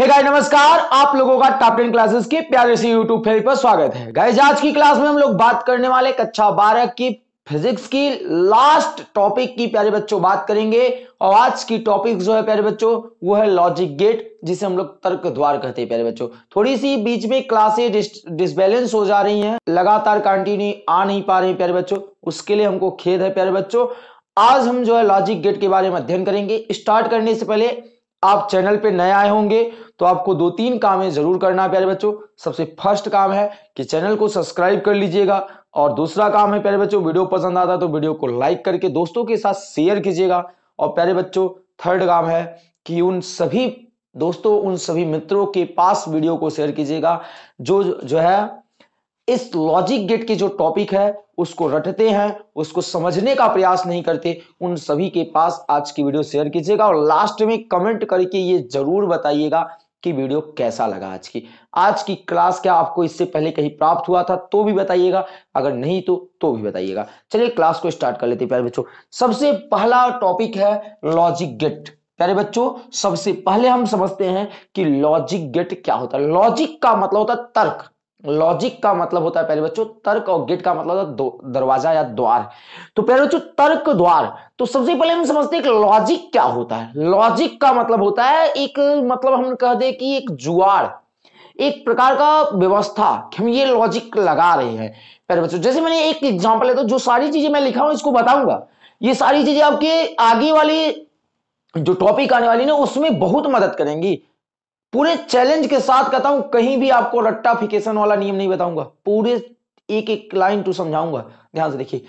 हे hey guys नमस्कार आप लोगों का टॉप टेन क्लासेस के प्यारे से यूट्यूब फेज पर स्वागत है गाइस आज की क्लास में हम लोग बात करने वाले कक्षा बारह की फिजिक्स की लास्ट टॉपिक की प्यारे बच्चों बात करेंगे और आज की टॉपिक जो है प्यारे बच्चों वो है लॉजिक गेट जिसे हम लोग तर्क द्वार कहते हैं प्यारे बच्चों थोड़ी सी बीच में क्लासे डिसबैलेंस हो जा रही है लगातार कंटिन्यू आ नहीं पा रहे प्यारे बच्चों उसके लिए हमको खेद है प्यारे बच्चों आज हम जो है लॉजिक गेट के बारे में अध्ययन करेंगे स्टार्ट करने से पहले आप चैनल पे नए आए होंगे तो आपको दो तीन है जरूर करना प्यारे बच्चों सबसे फर्स्ट काम है कि चैनल को सब्सक्राइब कर लीजिएगा और दूसरा काम है प्यारे बच्चों वीडियो पसंद आता है तो वीडियो को लाइक करके दोस्तों के साथ शेयर कीजिएगा और प्यारे बच्चों थर्ड काम है कि उन सभी दोस्तों उन सभी मित्रों के पास वीडियो को शेयर कीजिएगा जो जो है इस लॉजिक गेट की जो टॉपिक है उसको रटते हैं उसको समझने का प्रयास नहीं करते उन सभी के पास आज की वीडियो शेयर कीजिएगा और लास्ट में कमेंट करके ये जरूर बताइएगा कि वीडियो कैसा लगा आज की आज की क्लास क्या आपको इससे पहले कहीं प्राप्त हुआ था तो भी बताइएगा अगर नहीं तो तो भी बताइएगा चलिए क्लास को स्टार्ट कर लेते प्यारे बच्चों सबसे पहला टॉपिक है लॉजिक गेट प्यारे बच्चों सबसे पहले हम समझते हैं कि लॉजिक गेट क्या होता है लॉजिक का मतलब होता है तर्क लॉजिक का मतलब होता है पहले बच्चों तर्क और गेट का मतलब दरवाजा या द्वार तो पहले बच्चों तर्क द्वार तो सबसे पहले हम समझते हैं लॉजिक क्या होता है लॉजिक का मतलब होता है एक मतलब हम कह दे कि एक जुआड़ एक प्रकार का व्यवस्था हम ये लॉजिक लगा रहे हैं पहले बच्चों जैसे मैंने एक एग्जाम्पल है तो जो सारी चीजें मैं लिखा हूं इसको बताऊंगा ये सारी चीजें आपके आगे वाली जो टॉपिक आने वाली ना उसमें बहुत मदद करेंगी पूरे चैलेंज के साथ कहता हूं कहीं भी आपको रट्टाफिकेशन वाला नियम नहीं बताऊंगा पूरे एक एक लाइन टू समझाऊंगा ध्यान से देखिए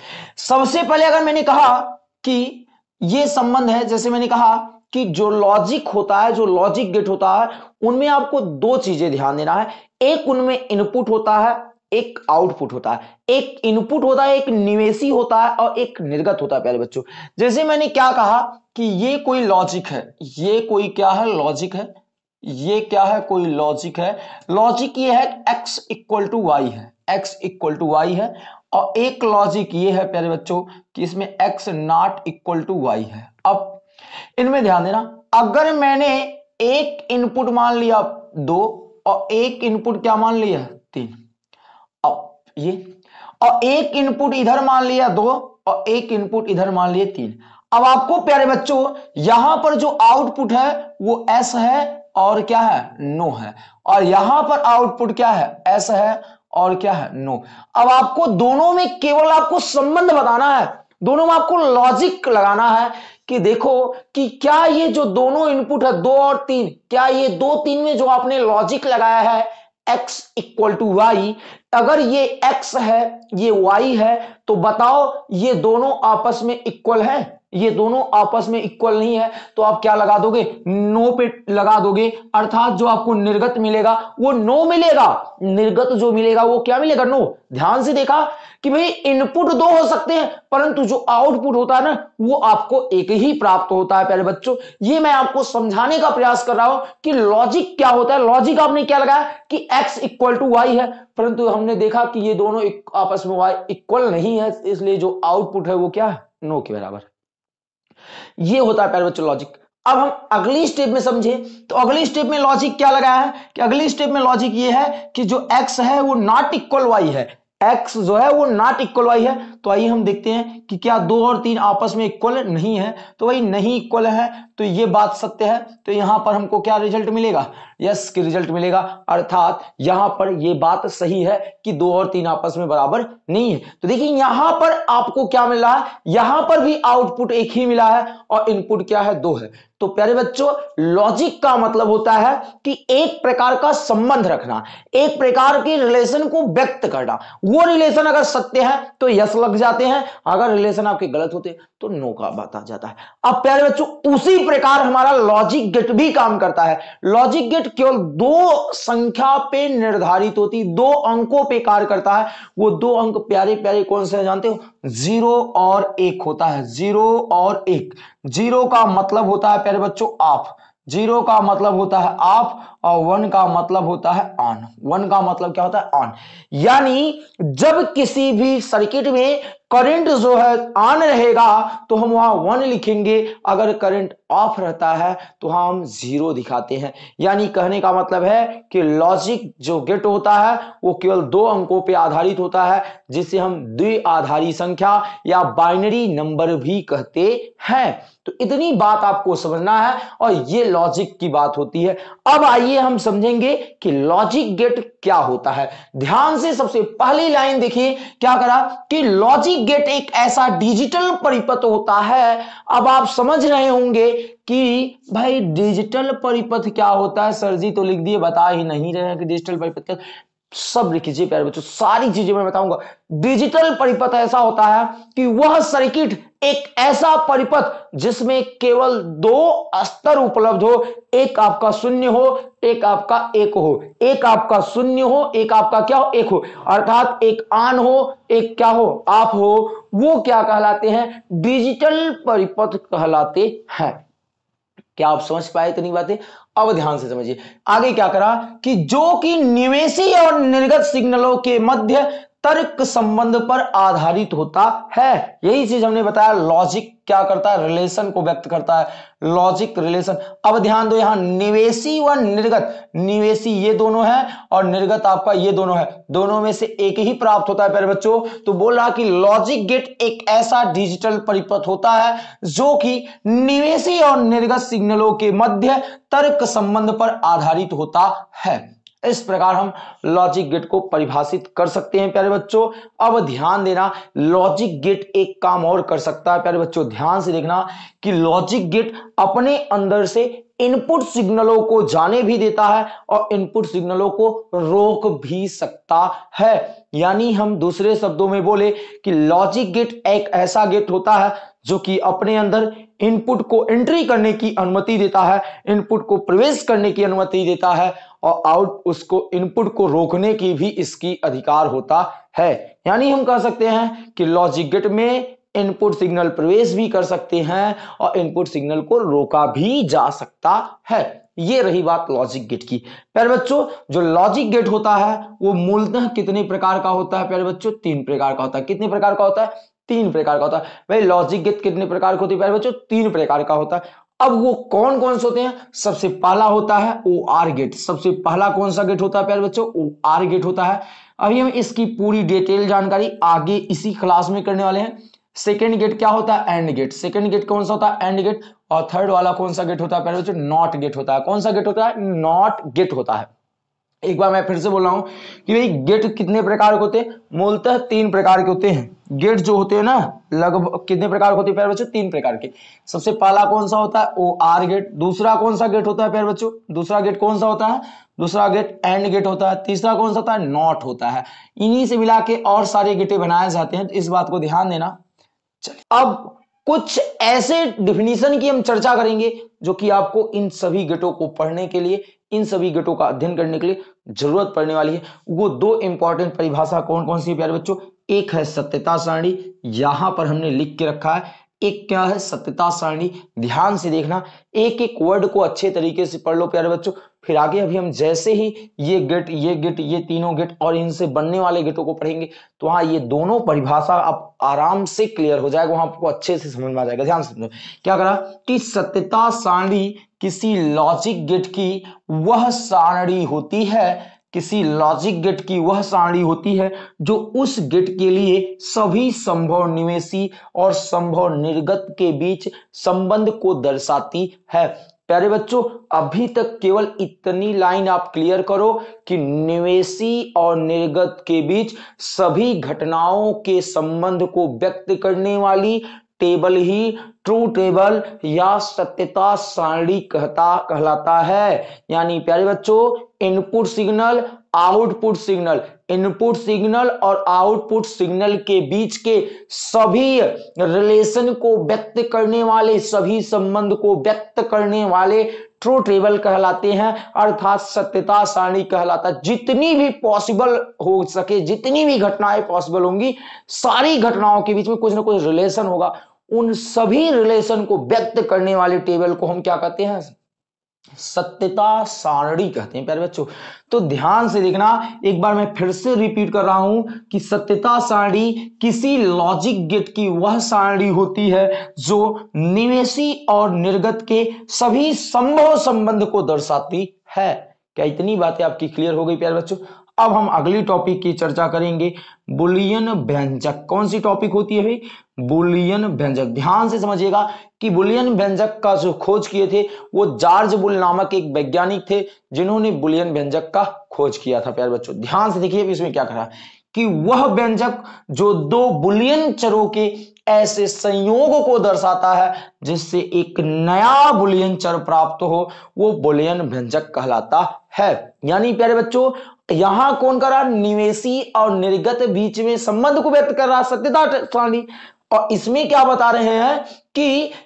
सबसे पहले अगर मैंने कहा कि यह संबंध है जैसे मैंने कहा कि जो लॉजिक होता है जो लॉजिक गेट होता है उनमें आपको दो चीजें ध्यान देना है एक उनमें इनपुट होता है एक आउटपुट होता है एक इनपुट होता है एक निवेशी होता है और एक निर्गत होता है प्यारे बच्चों जैसे मैंने क्या कहा कि ये कोई लॉजिक है ये कोई क्या है लॉजिक है ये क्या है कोई लॉजिक है लॉजिक ये है x इक्वल टू वाई है x इक्वल टू वाई है और एक लॉजिक ये है प्यारे बच्चों कि इसमें x not equal to Y है अब इनमें ध्यान देना अगर मैंने एक इनपुट मान लिया दो और एक इनपुट क्या मान लिया तीन अब ये और एक इनपुट इधर मान लिया दो और एक इनपुट इधर मान लिया तीन अब आपको प्यारे बच्चों यहां पर जो आउटपुट है वो एस है और क्या है नो है और यहां पर आउटपुट क्या है एस है और क्या है नो अब आपको दोनों में केवल आपको संबंध बताना है दोनों में आपको लॉजिक लगाना है कि देखो कि क्या ये जो दोनों इनपुट है दो और तीन क्या ये दो तीन में जो आपने लॉजिक लगाया है x इक्वल टू वाई अगर ये x है ये y है तो बताओ ये दोनों आपस में इक्वल है ये दोनों आपस में इक्वल नहीं है तो आप क्या लगा दोगे नो पे लगा दोगे अर्थात जो आपको निर्गत मिलेगा वो नो मिलेगा निर्गत जो मिलेगा वो क्या मिलेगा नो ध्यान से देखा कि भाई इनपुट दो हो सकते हैं परंतु जो आउटपुट होता है ना वो आपको एक ही प्राप्त होता है पहले बच्चों ये मैं आपको समझाने का प्रयास कर रहा हूं कि लॉजिक क्या होता है लॉजिक आपने क्या लगाया कि एक्स इक्वल टू वाई है परंतु हमने देखा कि ये दोनों आपस में वाई इक्वल नहीं है इसलिए जो आउटपुट है वो क्या है नो के बराबर है ये होता है पैरवेचर लॉजिक अब हम अगली स्टेप में समझे तो अगली स्टेप में लॉजिक क्या लगाया है कि अगली स्टेप में लॉजिक ये है कि जो एक्स है वो नॉट इक्वल वाई है एक्स जो है वो नॉट इक्वल वाई है तो आइए हम देखते हैं कि क्या दो और तीन आपस में इक्वल नहीं है तो वही नहीं इक्वल है तो ये बात सत्य है तो यहां पर हमको क्या रिजल्ट मिलेगा यस के रिजल्ट मिलेगा अर्थात यहां पर यह बात सही है कि दो और तीन आपस में बराबर नहीं है तो देखिए यहां पर आपको क्या मिल रहा है यहां पर भी आउटपुट एक ही मिला है और इनपुट क्या है दो है तो प्यारे बच्चों लॉजिक का मतलब होता है कि एक प्रकार का संबंध रखना एक प्रकार के रिलेशन को व्यक्त करना वो रिलेशन अगर सत्य है तो यस लग जाते हैं अगर रिलेशन आपके गलत होते तो नो का बात आ जाता है अब प्यारे बच्चों उसी प्रकार हमारा लॉजिक गेट भी काम करता है लॉजिक गेट बजट केवल दो संख्या पे निर्धारित होती दो अंकों पे कार्य करता है वो दो अंक प्यारे प्यारे कौन से जानते हो जीरो और एक होता है जीरो और एक जीरो का मतलब होता है प्यारे बच्चों आप जीरो का मतलब होता है आप और वन का मतलब होता है ऑन वन का मतलब क्या होता है ऑन यानी जब किसी भी सर्किट में करंट जो है ऑन रहेगा तो हम वहां वन लिखेंगे अगर करंट ऑफ रहता है तो हम जीरो दिखाते हैं यानी कहने का मतलब है कि लॉजिक जो गेट होता है वो केवल दो अंकों पे आधारित होता है जिसे हम द्वि संख्या या बाइनरी नंबर भी कहते हैं तो इतनी बात आपको समझना है और ये लॉजिक की बात होती है अब आइए आइए हम समझेंगे कि लॉजिक गेट क्या होता है ध्यान से सबसे पहली लाइन देखिए क्या करा कि लॉजिक गेट एक ऐसा डिजिटल परिपथ होता है अब आप समझ रहे होंगे कि भाई डिजिटल परिपथ क्या होता है सर जी तो लिख दिए बता ही नहीं रहे हैं कि डिजिटल परिपथ क्या सब लिख लीजिए प्यारे बच्चों सारी चीजें मैं बताऊंगा डिजिटल परिपथ ऐसा होता है कि वह सर्किट एक ऐसा परिपथ जिसमें केवल दो स्तर उपलब्ध हो एक आपका शून्य हो एक आपका एक हो एक आपका शून्य हो एक आपका क्या हो एक हो अर्थात एक आन हो एक क्या हो आप हो वो क्या कहलाते हैं डिजिटल परिपथ कहलाते हैं क्या आप समझ पाए इतनी बातें अब ध्यान से समझिए आगे क्या करा कि जो कि निवेशी और निर्गत सिग्नलों के मध्य तर्क संबंध पर आधारित होता है यही चीज हमने बताया लॉजिक क्या करता है रिलेशन को व्यक्त करता है लॉजिक रिलेशन अब ध्यान दो यहां निवेशी व निर्गत निवेशी ये दोनों है और निर्गत आपका ये दोनों है दोनों में से एक ही प्राप्त होता है प्यारे बच्चों तो बोल रहा कि लॉजिक गेट एक ऐसा डिजिटल परिपथ होता है जो कि निवेशी और निर्गत सिग्नलों के मध्य तर्क संबंध पर आधारित होता है इस प्रकार हम लॉजिक गेट को परिभाषित कर सकते हैं प्यारे बच्चों अब ध्यान देना लॉजिक गेट एक काम और कर सकता है प्यारे बच्चों ध्यान से देखना कि लॉजिक गेट अपने अंदर से इनपुट सिग्नलों को जाने भी देता है और इनपुट सिग्नलों को रोक भी सकता है यानी हम दूसरे शब्दों में बोले कि लॉजिक गेट एक ऐसा गेट होता है जो कि अपने अंदर इनपुट को एंट्री करने की अनुमति देता है इनपुट को प्रवेश करने की अनुमति देता है और आउट उसको इनपुट को रोकने की भी इसकी अधिकार होता है यानी हम कह सकते हैं कि लॉजिक गेट में इनपुट सिग्नल प्रवेश भी कर सकते हैं और इनपुट सिग्नल को रोका भी जा सकता है ये रही बात लॉजिक गेट की प्यारे बच्चों जो लॉजिक गेट होता है वो मूलतः कितने प्रकार का होता है प्यारे बच्चों तीन प्रकार का होता है कितने प्रकार का होता है तीन प्रकार का होता है भाई लॉजिक गेट कितने प्रकार होती है बच्चों तीन प्रकार का होता है अब वो कौन कौन से होते हैं सबसे पहला होता है ओ आर गेट सबसे पहला कौन सा गेट होता है प्यारे बच्चों ओ आर गेट होता है अभी हम इसकी पूरी डिटेल जानकारी आगे इसी क्लास में करने वाले हैं सेकेंड गेट क्या होता है एंड गेट सेकेंड गेट कौन सा होता है एंड गेट और थर्ड वाला कौन सा गेट होता है प्यारे बच्चों नॉट गेट होता है कौन सा गेट होता है नॉट गेट होता है एक बार मैं फिर से बोल रहा हूँ कि भाई गेट कितने प्रकार के होते हैं मूलतः तीन प्रकार के होते हैं गेट जो होते हैं ना लगभग कितने प्रकार के होते हैं प्यार बच्चों तीन प्रकार के सबसे पहला कौन सा होता है ओ आर गेट दूसरा कौन सा गेट होता है प्यार बच्चों दूसरा गेट कौन सा होता है दूसरा गेट एंड गेट होता है तीसरा कौन सा होता है नॉट होता है इन्हीं से मिला के और सारे गेटे बनाए जाते हैं तो इस बात को ध्यान देना चलिए अब कुछ ऐसे डिफिनीशन की हम चर्चा करेंगे जो कि आपको इन सभी गेटों को पढ़ने के लिए इन सभी गेटों का अध्ययन करने के लिए जरूरत पड़ने वाली है वो दो इंपॉर्टेंट परिभाषा कौन कौन सी प्यारे बच्चों एक है सत्यता सारणी यहां पर हमने लिख के रखा है एक क्या है सत्यता सारणी ध्यान से देखना एक एक वर्ड को अच्छे तरीके से पढ़ लो प्यारे बच्चों फिर आगे अभी हम जैसे ही ये गेट ये गेट ये तीनों गेट और इनसे बनने वाले गेटों को पढ़ेंगे तो हाँ ये दोनों परिभाषा आप आराम से क्लियर हो जाएगा वहां आपको अच्छे से समझ में आ जाएगा ध्यान से क्या करा कि सत्यता सारणी किसी लॉजिक गेट की वह सारणी होती है किसी लॉजिक गेट की वह सारणी होती है जो उस गेट के लिए सभी संभव निवेशी और संभव निर्गत के बीच संबंध को दर्शाती है प्यारे बच्चों अभी तक केवल इतनी लाइन आप क्लियर करो कि निवेशी और निर्गत के बीच सभी घटनाओं के संबंध को व्यक्त करने वाली टेबल ही ट्रू टेबल या सत्यता सारणी कहता कहलाता है यानी प्यारे बच्चों input signal output signal input signal और आउटपुट सिग्नल के बीच के सभी रिलेशन को व्यक्त करने वाले सभी संबंध को व्यक्त करने वाले ट्रू ट्रेबल कहलाते हैं अर्थात सत्यता सारणी कहलाता जितनी भी पॉसिबल हो सके जितनी भी घटनाएं पॉसिबल होंगी सारी घटनाओं के बीच में कुछ ना कुछ रिलेशन होगा उन सभी रिलेशन को व्यक्त करने वाले टेबल को हम क्या कहते हैं सत्यता सारणी कहते हैं प्यारे बच्चों तो ध्यान से देखना एक बार मैं फिर से रिपीट कर रहा हूं कि सत्यता सारणी किसी लॉजिक गेट की वह सारणी होती है जो निवेशी और निर्गत के सभी संभव संबंध को दर्शाती है क्या इतनी बातें आपकी क्लियर हो गई प्यारे बच्चों अब हम अगली टॉपिक की चर्चा करेंगे बुलियन व्यंजक कौन सी टॉपिक होती है भाई बुलियन व्यंजक ध्यान से समझिएगा कि बुलियन व्यंजक का जो खोज किए थे वो जॉर्ज बुल नामक एक वैज्ञानिक थे जिन्होंने बुलियन व्यंजक का खोज किया था प्यार बच्चों ध्यान से देखिए इसमें क्या करा कि वह व्यंजक जो दो बुलियन चरों के ऐसे संयोग को दर्शाता है जिससे एक नया बुलियन चर प्राप्त हो वो बुलियन व्यंजक कहलाता है यानी प्यारे बच्चों यहां कौन कर रहा निवेशी और निर्गत बीच में संबंध को व्यक्त कर रहा सत्यता स्वामी और इसमें क्या बता रहे हैं कि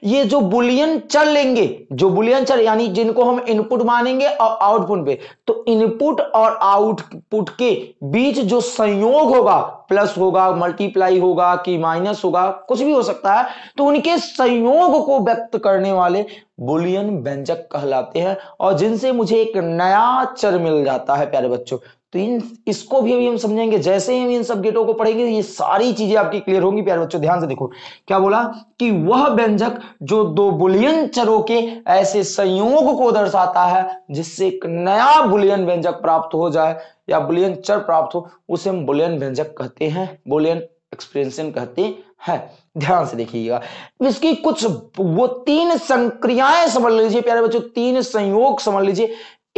ये जो बुलियन चल लेंगे जो बुलियन चल यानी जिनको हम इनपुट मानेंगे और आउटपुट पे तो इनपुट और आउटपुट के बीच जो संयोग होगा प्लस होगा मल्टीप्लाई होगा कि माइनस होगा कुछ भी हो सकता है तो उनके संयोग को व्यक्त करने वाले बुलियन व्यंजक कहलाते हैं और जिनसे मुझे एक नया चर मिल जाता है प्यारे बच्चों तो इन इसको भी अभी हम समझेंगे जैसे ही हम इन सब गेटों को पढ़ेंगे ये सारी चीजें आपकी क्लियर होंगी प्यारे बच्चों ध्यान से देखो क्या बोला कि वह व्यंजक जो दो बुलियन चरों के ऐसे संयोग को दर्शाता है जिससे एक नया बुलियन व्यंजक प्राप्त हो जाए या बुलियन चर प्राप्त हो उसे हम बुलियन व्यंजक कहते हैं बुलियन एक्सप्रेशन कहते हैं ध्यान से देखिएगा इसकी कुछ वो तीन संक्रियाएं समझ लीजिए प्यारे बच्चों तीन संयोग समझ लीजिए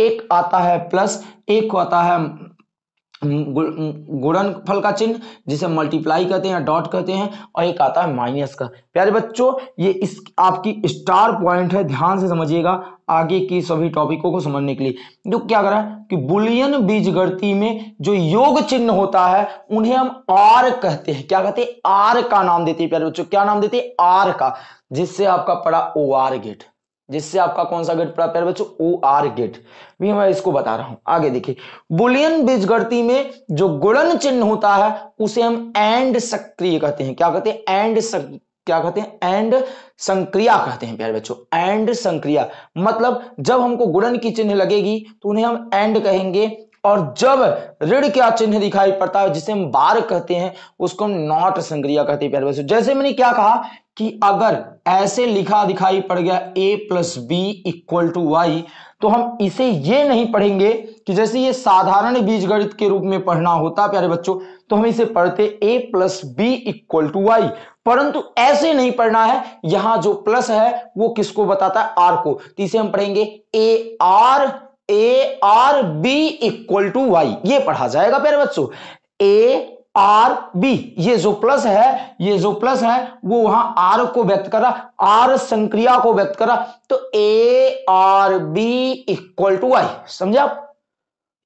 एक आता है प्लस एक को आता है गुणन फल का चिन्ह जिसे मल्टीप्लाई कहते हैं डॉट कहते हैं और एक आता है माइनस का प्यारे बच्चों ये इस आपकी स्टार पॉइंट है ध्यान से समझिएगा आगे की सभी टॉपिकों को समझने के लिए जो क्या करा है कि बुलियन बीज गणती में जो योग चिन्ह होता है उन्हें हम आर कहते हैं क्या कहते हैं आर का नाम देते हैं प्यारे बच्चों क्या नाम देते हैं आर का जिससे आपका पड़ा ओ आर गेट जिससे आपका कौन सा गेट प्राप्त है बच्चों ओ आर गेट भी मैं इसको बता रहा हूं आगे देखिए बुलियन बीज में जो गुणन चिन्ह होता है उसे हम एंड सक्रिय कहते हैं क्या कहते हैं एंड सक... क्या कहते हैं एंड संक्रिया कहते हैं प्यारे बच्चों एंड संक्रिया मतलब जब हमको गुणन की चिन्ह लगेगी तो उन्हें हम एंड कहेंगे और जब ऋण क्या चिन्ह दिखाई पड़ता है जिसे हम बार कहते हैं उसको हम नॉट संक्रिया कहते हैं प्यारे बच्चों जैसे मैंने क्या कहा कि अगर ऐसे लिखा दिखाई पड़ गया A plus B equal to Y तो हम इसे ये नहीं पढ़ेंगे कि जैसे ये साधारण बीजगणित के रूप में पढ़ना होता प्यारे बच्चों तो हम इसे पढ़ते A plus B equal to Y परंतु ऐसे नहीं पढ़ना है यहां जो प्लस है वो किसको बताता है आर को तो इसे हम पढ़ेंगे A or A or B equal to Y ये पढ़ा जाएगा प्यारे बच्चों ए आर बी ये जो प्लस है ये जो प्लस है वो वहां आर को व्यक्त कर रहा आर संक्रिया को व्यक्त कर रहा तो A or B equal to I समझा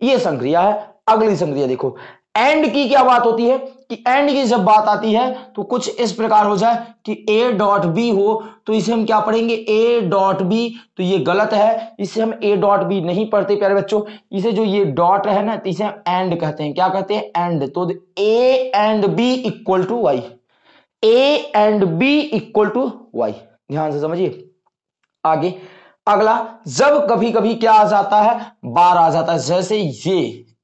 ये संक्रिया है अगली संक्रिया देखो एंड की क्या बात होती है एंड की जब बात आती है तो कुछ इस प्रकार हो जाए कि ए डॉट बी हो तो इसे हम क्या पढ़ेंगे ए डॉट बी तो ये गलत है इसे हम ए डॉट बी नहीं पढ़ते प्यारे बच्चों इसे जो ये डॉट है ना तो इसे हम एंड कहते हैं क्या कहते हैं एंड तो A and B equal to Y A and B equal to Y ध्यान से समझिए आगे अगला जब कभी कभी क्या आ जाता है बार आ जाता है जैसे ये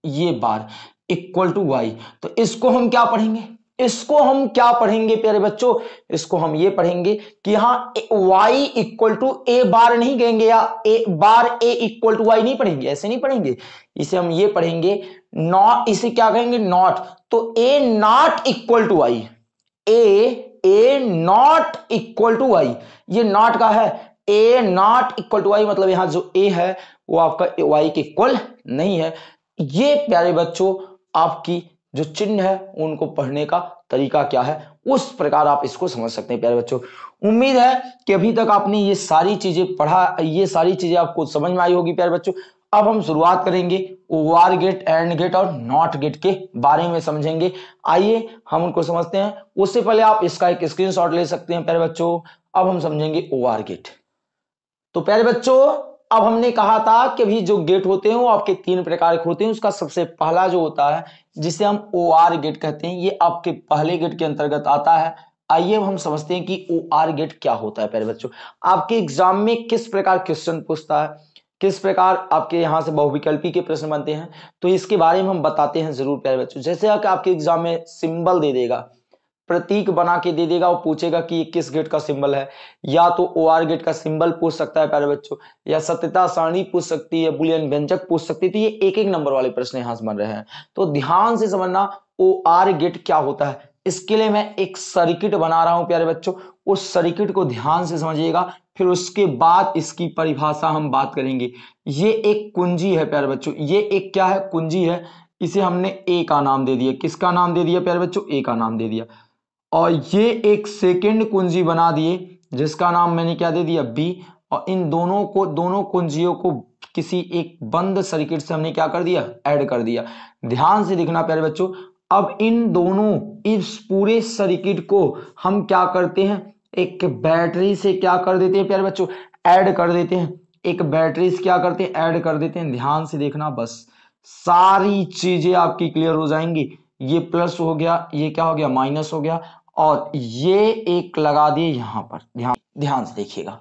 ये बार इक्वल टू वाई तो इसको हम क्या पढ़ेंगे इसको हम क्या पढ़ेंगे प्यारे बच्चों इसको हम ये पढ़ेंगे कि हाँ y equal to A bar नहीं कहेंगे या A bar a equal to Y नहीं पढ़ेंगे ऐसे नहीं पढ़ेंगे इसे हम ये पढ़ेंगे नॉट इसे क्या कहेंगे नॉट तो a not equal to Y a a not equal to Y ये नॉट का है a not equal to Y मतलब यहां जो a है वो आपका y के इक्वल नहीं है ये प्यारे बच्चों आपकी जो चिन्ह है उनको पढ़ने का तरीका क्या है उस प्रकार आप इसको समझ सकते हैं प्यारे बच्चों उम्मीद है कि अभी तक आपने ये सारी चीजें पढ़ा ये सारी चीजें आपको समझ में आई होगी प्यारे बच्चों अब हम शुरुआत करेंगे ओवर गेट एंड गेट और नॉट गेट के बारे में समझेंगे आइए हम उनको समझते हैं उससे पहले आप इसका एक स्क्रीनशॉट ले सकते हैं प्यारे बच्चों अब हम समझेंगे ओवर गेट तो प्यारे बच्चों अब हमने कहा था कि भी जो गेट होते हैं वो आपके तीन प्रकार के होते हैं उसका सबसे पहला जो होता है जिसे हम ओ आर गेट कहते हैं ये आपके पहले गेट के अंतर्गत आता है आइए हम समझते हैं कि ओ आर गेट क्या होता है प्यारे बच्चों आपके एग्जाम में किस प्रकार क्वेश्चन पूछता है किस प्रकार आपके यहाँ से बहुविकल्पी के प्रश्न बनते हैं तो इसके बारे में हम बताते हैं जरूर प्यारे बच्चों जैसे आपके एग्जाम में सिंबल दे देगा प्रतीक बना के दे देगा और पूछेगा कि ये किस गेट का सिंबल है या तो ओ आर गेट का सिंबल पूछ सकता है प्यारे बच्चों या सत्यता सारणी पूछ सकती है बुलियन व्यंजक पूछ सकती है तो ये एक एक नंबर वाले प्रश्न यहां से बन रहे हैं तो ध्यान से समझना ओ आर गेट क्या होता है इसके लिए मैं एक सर्किट बना रहा हूं प्यारे बच्चों उस सर्किट को ध्यान से समझिएगा फिर उसके बाद इसकी परिभाषा हम बात करेंगे ये एक कुंजी है प्यारे बच्चों ये एक क्या है कुंजी है इसे हमने ए का नाम दे दिया किसका नाम दे दिया प्यारे बच्चों ए का नाम दे दिया और ये एक सेकेंड कुंजी बना दिए जिसका नाम मैंने क्या दे दिया बी और इन दोनों को दोनों कुंजियों को किसी एक बंद सर्किट से हमने क्या कर दिया ऐड कर दिया ध्यान से देखना प्यारे बच्चों अब इन दोनों इस पूरे सर्किट को हम क्या करते हैं एक बैटरी से क्या कर देते हैं प्यारे बच्चों ऐड कर देते हैं एक बैटरी से क्या करते हैं ऐड कर देते हैं ध्यान से देखना बस सारी चीजें आपकी क्लियर हो जाएंगी ये प्लस हो गया ये क्या हो गया माइनस हो गया और ये एक लगा दिए यहां पर ध्यान ध्यान से देखिएगा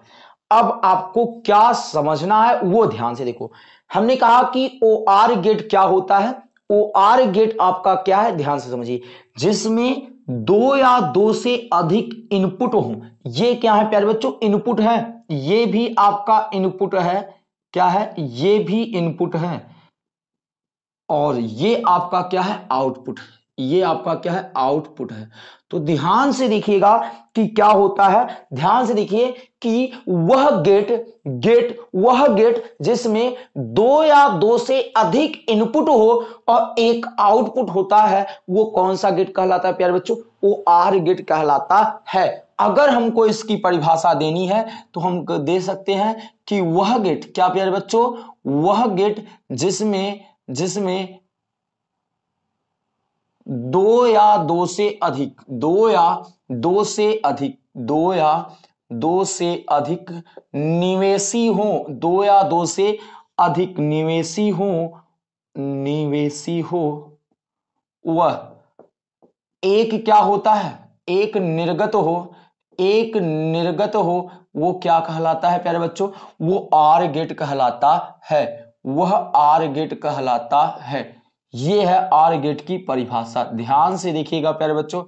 अब आपको क्या समझना है वो ध्यान से देखो हमने कहा कि ओ आर गेट क्या होता है ओ आर गेट आपका क्या है ध्यान से समझिए जिसमें दो या दो से अधिक इनपुट हो ये क्या है प्यारे बच्चों इनपुट है ये भी आपका इनपुट है क्या है ये भी इनपुट है और ये आपका क्या है आउटपुट है ये आपका क्या है आउटपुट है तो ध्यान से देखिएगा कि क्या होता है ध्यान से देखिए कि वह गेट गेट वह गेट जिसमें दो या दो से अधिक इनपुट हो और एक आउटपुट होता है वो कौन सा गेट कहलाता है प्यारे बच्चों वो आर गेट कहलाता है अगर हमको इसकी परिभाषा देनी है तो हम दे सकते हैं कि वह गेट क्या प्यारे बच्चों वह गेट जिसमें जिसमें दो या दो से अधिक दो या दो से अधिक दो या दो से अधिक निवेशी हो दो या दो से अधिक निवेशी हो निवेशी हो वह एक क्या होता है एक निर्गत हो एक निर्गत हो वो क्या कहलाता है प्यारे बच्चों वो आर गेट कहलाता है वह आर गेट कहलाता है ये है आर गेट की परिभाषा ध्यान से देखिएगा प्यारे बच्चों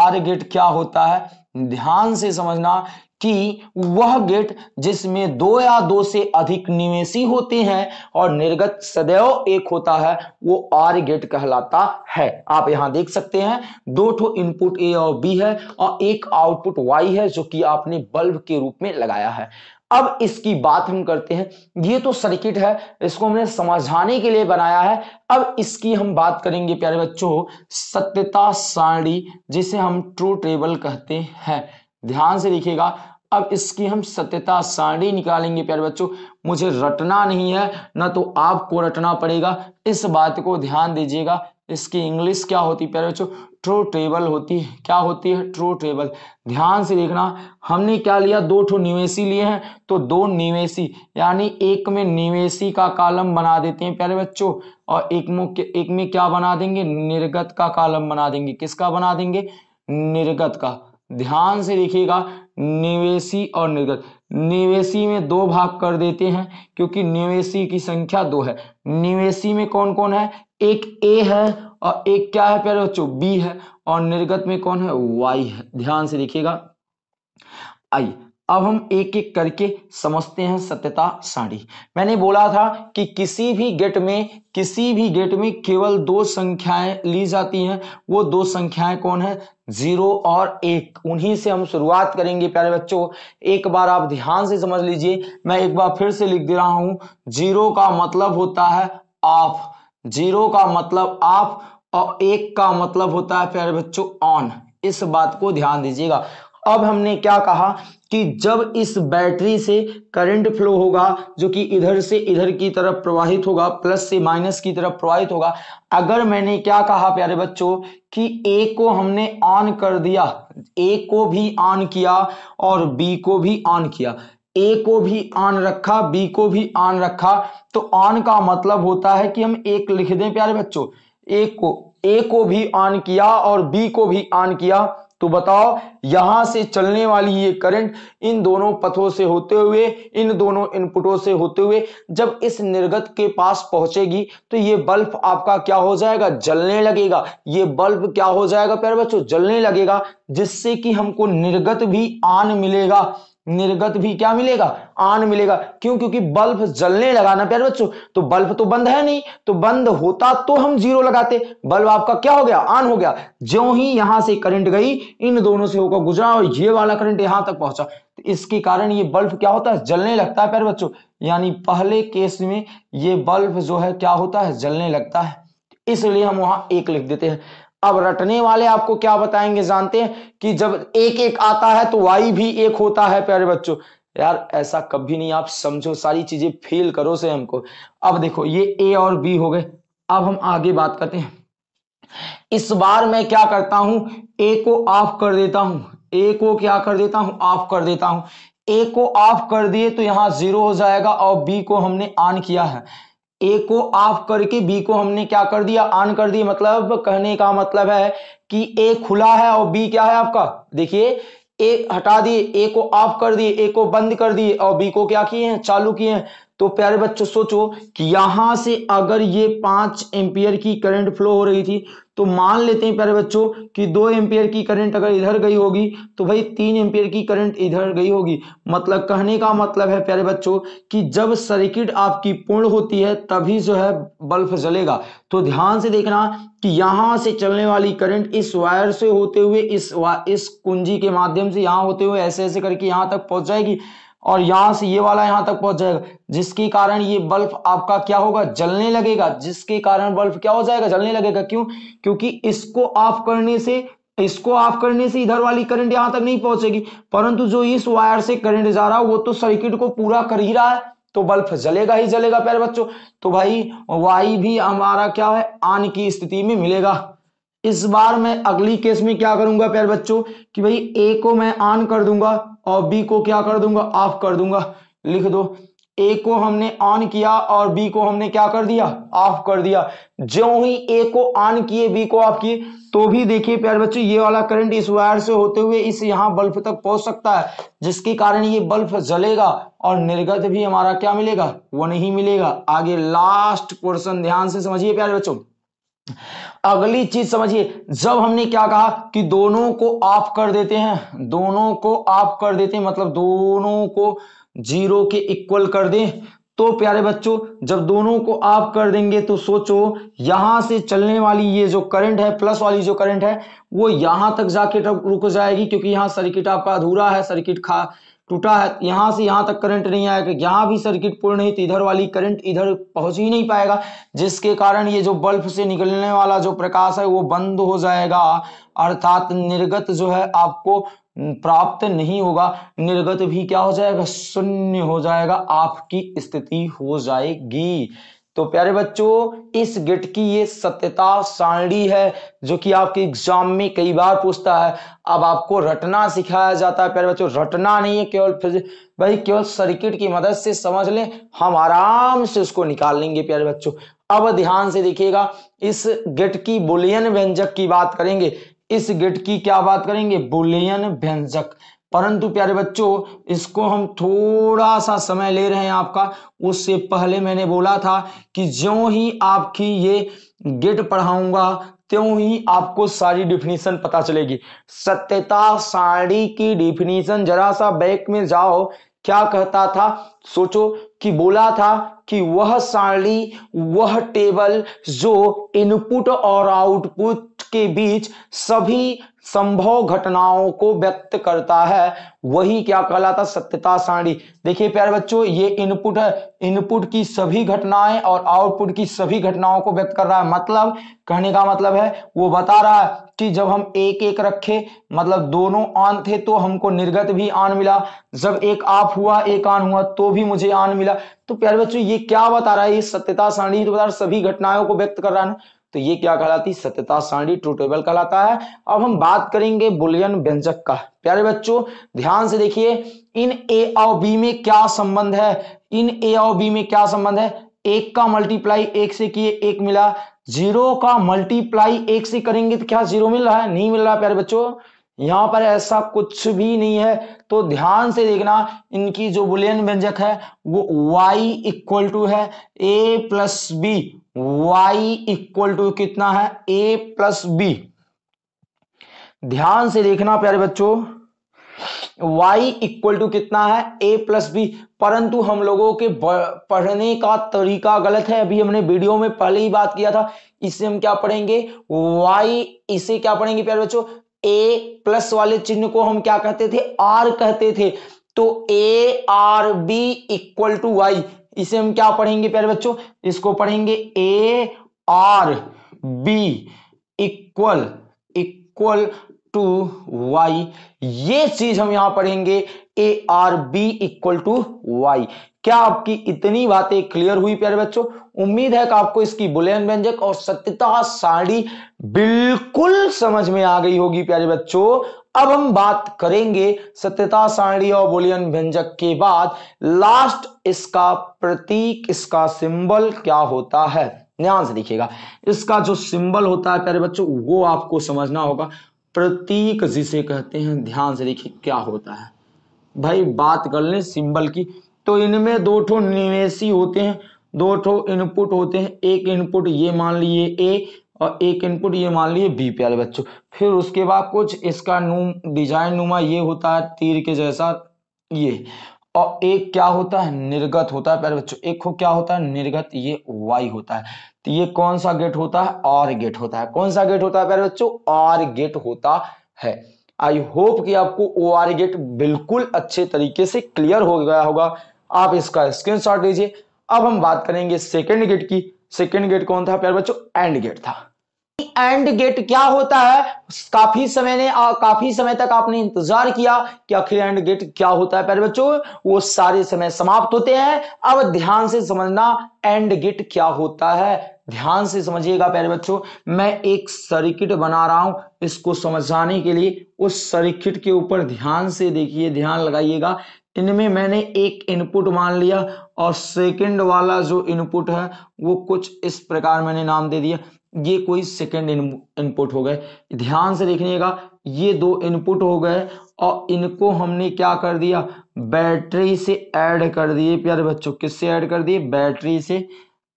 आर गेट क्या होता है ध्यान से समझना कि वह गेट जिसमें दो या दो से अधिक निवेशी होते हैं और निर्गत सदैव एक होता है वो आर गेट कहलाता है आप यहां देख सकते हैं दो ठो इनपुट ए और बी है और एक आउटपुट वाई है जो कि आपने बल्ब के रूप में लगाया है अब इसकी बात हम करते हैं ये तो सर्किट है इसको हमने समझाने के लिए बनाया है अब इसकी हम बात करेंगे प्यारे बच्चों सत्यता सारणी जिसे हम ट्रू टेबल कहते हैं ध्यान से देखिएगा अब इसकी हम सत्यता सारणी निकालेंगे प्यारे बच्चों मुझे रटना नहीं है ना तो आपको रटना पड़ेगा इस बात को ध्यान दीजिएगा इसकी इंग्लिश क्या होती है प्यारे बच्चों ट्रू ट्रेबल होती है क्या होती है ट्रू ट्रेबल ध्यान से देखना हमने क्या लिया दो ठो निवेशी लिए हैं तो दो निवेशी यानी एक में निवेशी का कालम बना देते हैं प्यारे बच्चों और एक मुख्य एक में क्या बना देंगे निर्गत का कालम बना देंगे किसका बना देंगे निर्गत का ध्यान से देखिएगा निवेशी और निर्गत निवेशी में दो भाग कर देते हैं क्योंकि निवेशी की संख्या दो है निवेशी में कौन कौन है एक ए है और एक क्या है प्यारे बच्चों बी है और निर्गत में कौन है वाई है ध्यान से देखिएगा आई अब हम एक एक करके समझते हैं सत्यता सारणी मैंने बोला था कि किसी भी गेट में किसी भी गेट में केवल दो संख्याएं ली जाती हैं वो दो संख्याएं कौन है जीरो और एक उन्हीं से हम शुरुआत करेंगे प्यारे बच्चों एक बार आप ध्यान से समझ लीजिए मैं एक बार फिर से लिख दे रहा हूं जीरो का मतलब होता है ऑफ जीरो का मतलब ऑफ और एक का मतलब होता है प्यारे बच्चों ऑन इस बात को ध्यान दीजिएगा अब हमने क्या कहा कि जब इस बैटरी से करंट फ्लो होगा जो कि इधर से इधर की तरफ प्रवाहित होगा प्लस से माइनस की तरफ प्रवाहित होगा अगर मैंने क्या कहा प्यारे बच्चों कि ए को हमने ऑन कर दिया ए को भी ऑन किया और बी को भी ऑन किया ए को भी ऑन रखा बी को भी ऑन रखा तो ऑन का मतलब होता है कि हम एक लिख दें प्यारे बच्चों ए को ए को भी ऑन किया और बी को भी ऑन किया तो बताओ यहां से चलने वाली ये करंट इन दोनों पथों से होते हुए इन दोनों इनपुटों से होते हुए जब इस निर्गत के पास पहुंचेगी तो ये बल्ब आपका क्या हो जाएगा जलने लगेगा ये बल्ब क्या हो जाएगा प्यारे बच्चों जलने लगेगा जिससे कि हमको निर्गत भी आन मिलेगा निर्गत भी क्या मिलेगा आन मिलेगा क्यों क्योंकि बल्ब जलने लगा ना प्यारे बच्चों तो बल्ब तो बंद है नहीं तो बंद होता तो हम जीरो लगाते बल्ब आपका क्या हो गया आन हो गया जो ही यहां से करंट गई इन दोनों से होकर गुजरा और ये वाला करंट यहां तक पहुंचा तो इसके कारण ये बल्ब क्या होता है जलने लगता है प्यारे बच्चों यानी पहले केस में ये बल्ब जो है क्या होता है जलने लगता है इसलिए हम वहां एक लिख देते हैं अब रटने वाले आपको क्या बताएंगे जानते हैं कि जब एक एक आता है तो वाई भी एक होता है प्यारे बच्चों यार ऐसा कभी नहीं आप समझो सारी चीजें फेल करो से हमको अब देखो ये ए और बी हो गए अब हम आगे बात करते हैं इस बार मैं क्या करता हूं ए को ऑफ कर देता हूं ए को क्या कर देता हूं ऑफ कर देता हूं ए को ऑफ कर दिए तो यहां जीरो हो जाएगा और बी को हमने ऑन किया है ए को ऑफ करके बी को हमने क्या कर दिया ऑन कर दिया मतलब कहने का मतलब है कि ए खुला है और बी क्या है आपका देखिए ए हटा दिए ए को ऑफ कर दिए ए को बंद कर दिए और बी को क्या किए हैं चालू किए हैं तो प्यारे बच्चों सोचो कि यहां से अगर ये पांच एम्पियर की करंट फ्लो हो रही थी तो मान लेते हैं प्यारे बच्चों कि दो एम्पियर की करंट अगर इधर गई होगी तो भाई तीन एम्पियर की करंट इधर गई होगी मतलब कहने का मतलब है प्यारे बच्चों कि जब सर्किट आपकी पूर्ण होती है तभी जो है बल्ब जलेगा तो ध्यान से देखना कि यहां से चलने वाली करंट इस वायर से होते हुए इस इस कुंजी के माध्यम से यहां होते हुए ऐसे ऐसे करके यहां तक पहुंच जाएगी और यहां से ये वाला यहां तक पहुंच जाएगा जिसके कारण ये बल्ब आपका क्या होगा जलने लगेगा जिसके कारण बल्ब क्या हो जाएगा जलने लगेगा क्यों क्योंकि इसको ऑफ करने से इसको ऑफ करने से इधर वाली करंट यहां तक नहीं पहुंचेगी परंतु जो इस वायर से करंट जा रहा है वो तो सर्किट को पूरा कर ही रहा है तो बल्ब जलेगा ही जलेगा प्यारे बच्चों तो भाई वाई भी हमारा क्या है आन की स्थिति में मिलेगा इस बार मैं अगली केस में क्या करूंगा प्यारे बच्चों कि भाई ए को मैं ऑन कर दूंगा और बी को क्या कर दूंगा ऑफ कर दूंगा लिख दो ए को हमने ऑन किया और बी को हमने क्या कर दिया ऑफ कर दिया जो ही ए को ऑन किए बी को ऑफ किए तो भी देखिए प्यार बच्चों ये वाला करंट इस वायर से होते हुए इस यहाँ बल्ब तक पहुंच सकता है जिसके कारण ये बल्ब जलेगा और निर्गत भी हमारा क्या मिलेगा वो नहीं मिलेगा आगे लास्ट क्वेश्चन ध्यान से समझिए प्यारे बच्चों अगली चीज समझिए जब हमने क्या कहा कि दोनों को ऑफ कर देते हैं दोनों को ऑफ कर देते हैं मतलब दोनों को जीरो के इक्वल कर दें तो प्यारे बच्चों जब दोनों को ऑफ कर देंगे तो सोचो यहां से चलने वाली ये जो करंट है प्लस वाली जो करंट है वो यहां तक जाके रुक जाएगी क्योंकि यहां सर्किट आपका अधूरा है सर्किट खा टूटा है यहाँ से यहाँ तक करंट नहीं आएगा यहाँ भी सर्किट पूर्ण नहीं तो इधर वाली करंट इधर पहुंच ही नहीं पाएगा जिसके कारण ये जो बल्ब से निकलने वाला जो प्रकाश है वो बंद हो जाएगा अर्थात निर्गत जो है आपको प्राप्त नहीं होगा निर्गत भी क्या हो जाएगा शून्य हो जाएगा आपकी स्थिति हो जाएगी तो प्यारे बच्चों इस गिट की ये सत्यता सारणी है जो कि आपके एग्जाम में कई बार पूछता है अब आपको रटना सिखाया जाता है प्यारे बच्चों रटना नहीं है केवल फिर भाई केवल सर्किट की मदद से समझ लें हम आराम से उसको निकाल लेंगे प्यारे बच्चों अब ध्यान से देखिएगा इस गिट की बुलियन व्यंजक की बात करेंगे इस गिट की क्या बात करेंगे बुलियन व्यंजक परंतु प्यारे बच्चों इसको हम थोड़ा सा समय ले रहे हैं आपका उससे पहले मैंने बोला था कि ज्यो ही आपकी ये गेट पढ़ाऊंगा त्यों ही आपको सारी डिफिनीशन पता चलेगी सत्यता साड़ी की डिफिनीशन जरा सा बैक में जाओ क्या कहता था सोचो कि बोला था कि वह साड़ी वह टेबल जो इनपुट और आउटपुट के बीच सभी संभव घटनाओं को व्यक्त करता है वही क्या कहलाता सत्यता सारणी देखिए प्यारे बच्चों ये इनपुट है इनपुट की सभी घटनाएं और आउटपुट की सभी घटनाओं को व्यक्त कर रहा है मतलब कहने का मतलब है वो बता रहा है कि जब हम एक एक रखे मतलब दोनों आन थे तो हमको निर्गत भी आन मिला जब एक आप हुआ एक आन हुआ तो भी मुझे आन मिला तो प्यारे बच्चों ये क्या बता रहा है ये सत्यता सारणी तो बता रहा सभी घटनाओं को व्यक्त कर रहा है ना तो ये क्या कहलाती सत्यता सारणी ट्रू टेबल कहलाता है अब हम बात करेंगे बुलियन व्यंजक का प्यारे बच्चों ध्यान से देखिए इन ए और बी में क्या संबंध है इन ए और बी में क्या संबंध है एक का मल्टीप्लाई एक से किए एक मिला जीरो का मल्टीप्लाई एक से करेंगे तो क्या जीरो मिल रहा है नहीं मिल रहा प्यारे बच्चों यहां पर ऐसा कुछ भी नहीं है तो ध्यान से देखना इनकी जो बुलियन व्यंजक है वो y इक्वल टू है a plus B y equal to कितना है a प्लस बी ध्यान से देखना प्यारे बच्चों y इक्वल टू कितना है a प्लस बी परंतु हम लोगों के पढ़ने का तरीका गलत है अभी हमने वीडियो में पहले ही बात किया था इससे हम क्या पढ़ेंगे y इसे क्या पढ़ेंगे प्यारे बच्चों a प्लस वाले चिन्ह को हम क्या कहते थे r कहते थे तो A or B equal to Y इसे हम क्या पढ़ेंगे प्यारे बच्चों इसको पढ़ेंगे A or B equal equal to Y ये चीज हम यहां पढ़ेंगे A or B equal to Y क्या आपकी इतनी बातें क्लियर हुई प्यारे बच्चों उम्मीद है कि आपको इसकी बुलेन व्यंजक और सत्यता साड़ी बिल्कुल समझ में आ गई होगी प्यारे बच्चों अब हम बात करेंगे सत्यता सारणी और बुलियन व्यंजक के बाद लास्ट इसका प्रतीक इसका सिंबल क्या होता है ध्यान से देखिएगा इसका जो सिंबल होता है प्यारे बच्चों वो आपको समझना होगा प्रतीक जिसे कहते हैं ध्यान से देखिए क्या होता है भाई बात कर लें सिंबल की तो इनमें दो ठो निवेशी होते हैं दो ठो इनपुट होते हैं एक इनपुट ये मान लिए ए और एक इनपुट ये मान लिए बी प्यारे बच्चों फिर उसके बाद कुछ इसका नूम डिजाइन नुमा ये होता है तीर के जैसा ये और एक क्या होता है निर्गत होता है प्यारे बच्चों एक हो क्या होता है निर्गत ये वाई होता है तो ये कौन सा गेट होता है और गेट होता है कौन सा गेट होता है प्यारे बच्चों और गेट होता है आई होप कि आपको ओ आर गेट बिल्कुल अच्छे तरीके से क्लियर हो गया होगा आप इसका स्क्रीनशॉट लीजिए अब हम बात करेंगे सेकेंड गेट की सेकेंड गेट कौन था प्यार बच्चों एंड गेट था एंड गेट क्या होता है काफी समय ने आ, काफी समय तक आपने इंतजार किया कि आखिर एंड गेट क्या होता है प्यारे बच्चों वो सारे समय समाप्त होते हैं अब ध्यान से समझना एंड गेट क्या होता है ध्यान से समझिएगा प्यारे बच्चों मैं एक सर्किट बना रहा हूं इसको समझाने के लिए उस सर्किट के ऊपर ध्यान से देखिए ध्यान लगाइएगा इनमें मैंने एक इनपुट मान लिया और सेकंड वाला जो इनपुट है वो कुछ इस प्रकार मैंने नाम दे दिया ये कोई सेकंड इनपुट हो गए ध्यान से देखिएगा ये दो इनपुट हो गए और इनको हमने क्या कर दिया बैटरी से ऐड कर दिए प्यारे बच्चों किससे ऐड कर दिए बैटरी से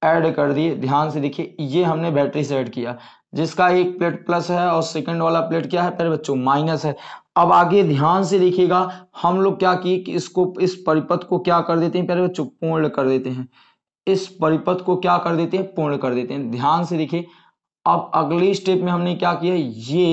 ऐड कर दिए ध्यान से देखिए ये हमने बैटरी से ऐड किया जिसका एक प्लेट प्लस है और सेकंड वाला प्लेट क्या है पहले बच्चों माइनस है अब आगे ध्यान से देखिएगा हम लोग क्या किए कि इसको इस परिपथ को क्या कर देते हैं पहले बच्चों पूर्ण कर देते हैं इस परिपथ को क्या कर देते हैं पूर्ण कर देते हैं ध्यान से देखिए अब अगले स्टेप में हमने क्या किया ये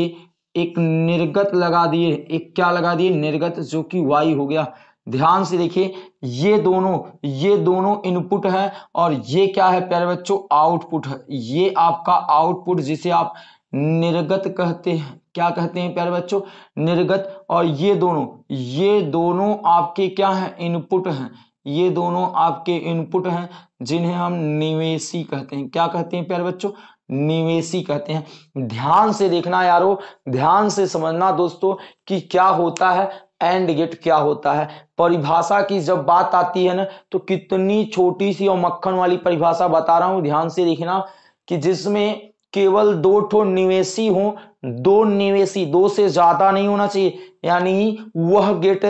एक निर्गत लगा दिए एक क्या लगा दिए निर्गत जो कि वाई हो गया ध्यान से देखिए ये दोनों ये दोनों इनपुट है और ये क्या है प्यारे बच्चों आउटपुट है ये आपका आउटपुट जिसे आप निर्गत कहते हैं क्या कहते हैं प्यारे बच्चों निर्गत और ये दोनों ये दोनों आपके क्या है इनपुट हैं ये दोनों आपके इनपुट हैं जिन्हें हम निवेशी कहते हैं क्या कहते हैं प्यारे बच्चों निवेशी कहते हैं ध्यान से देखना यारो ध्यान से समझना दोस्तों कि क्या होता है एंड गेट क्या होता है परिभाषा की जब बात आती है ना तो कितनी छोटी सी और मक्खन वाली परिभाषा बता रहा हूं ध्यान से देखना कि जिसमें केवल दो ठो निवेशी हो दो निवेशी दो से ज्यादा नहीं होना चाहिए यानी वह गेट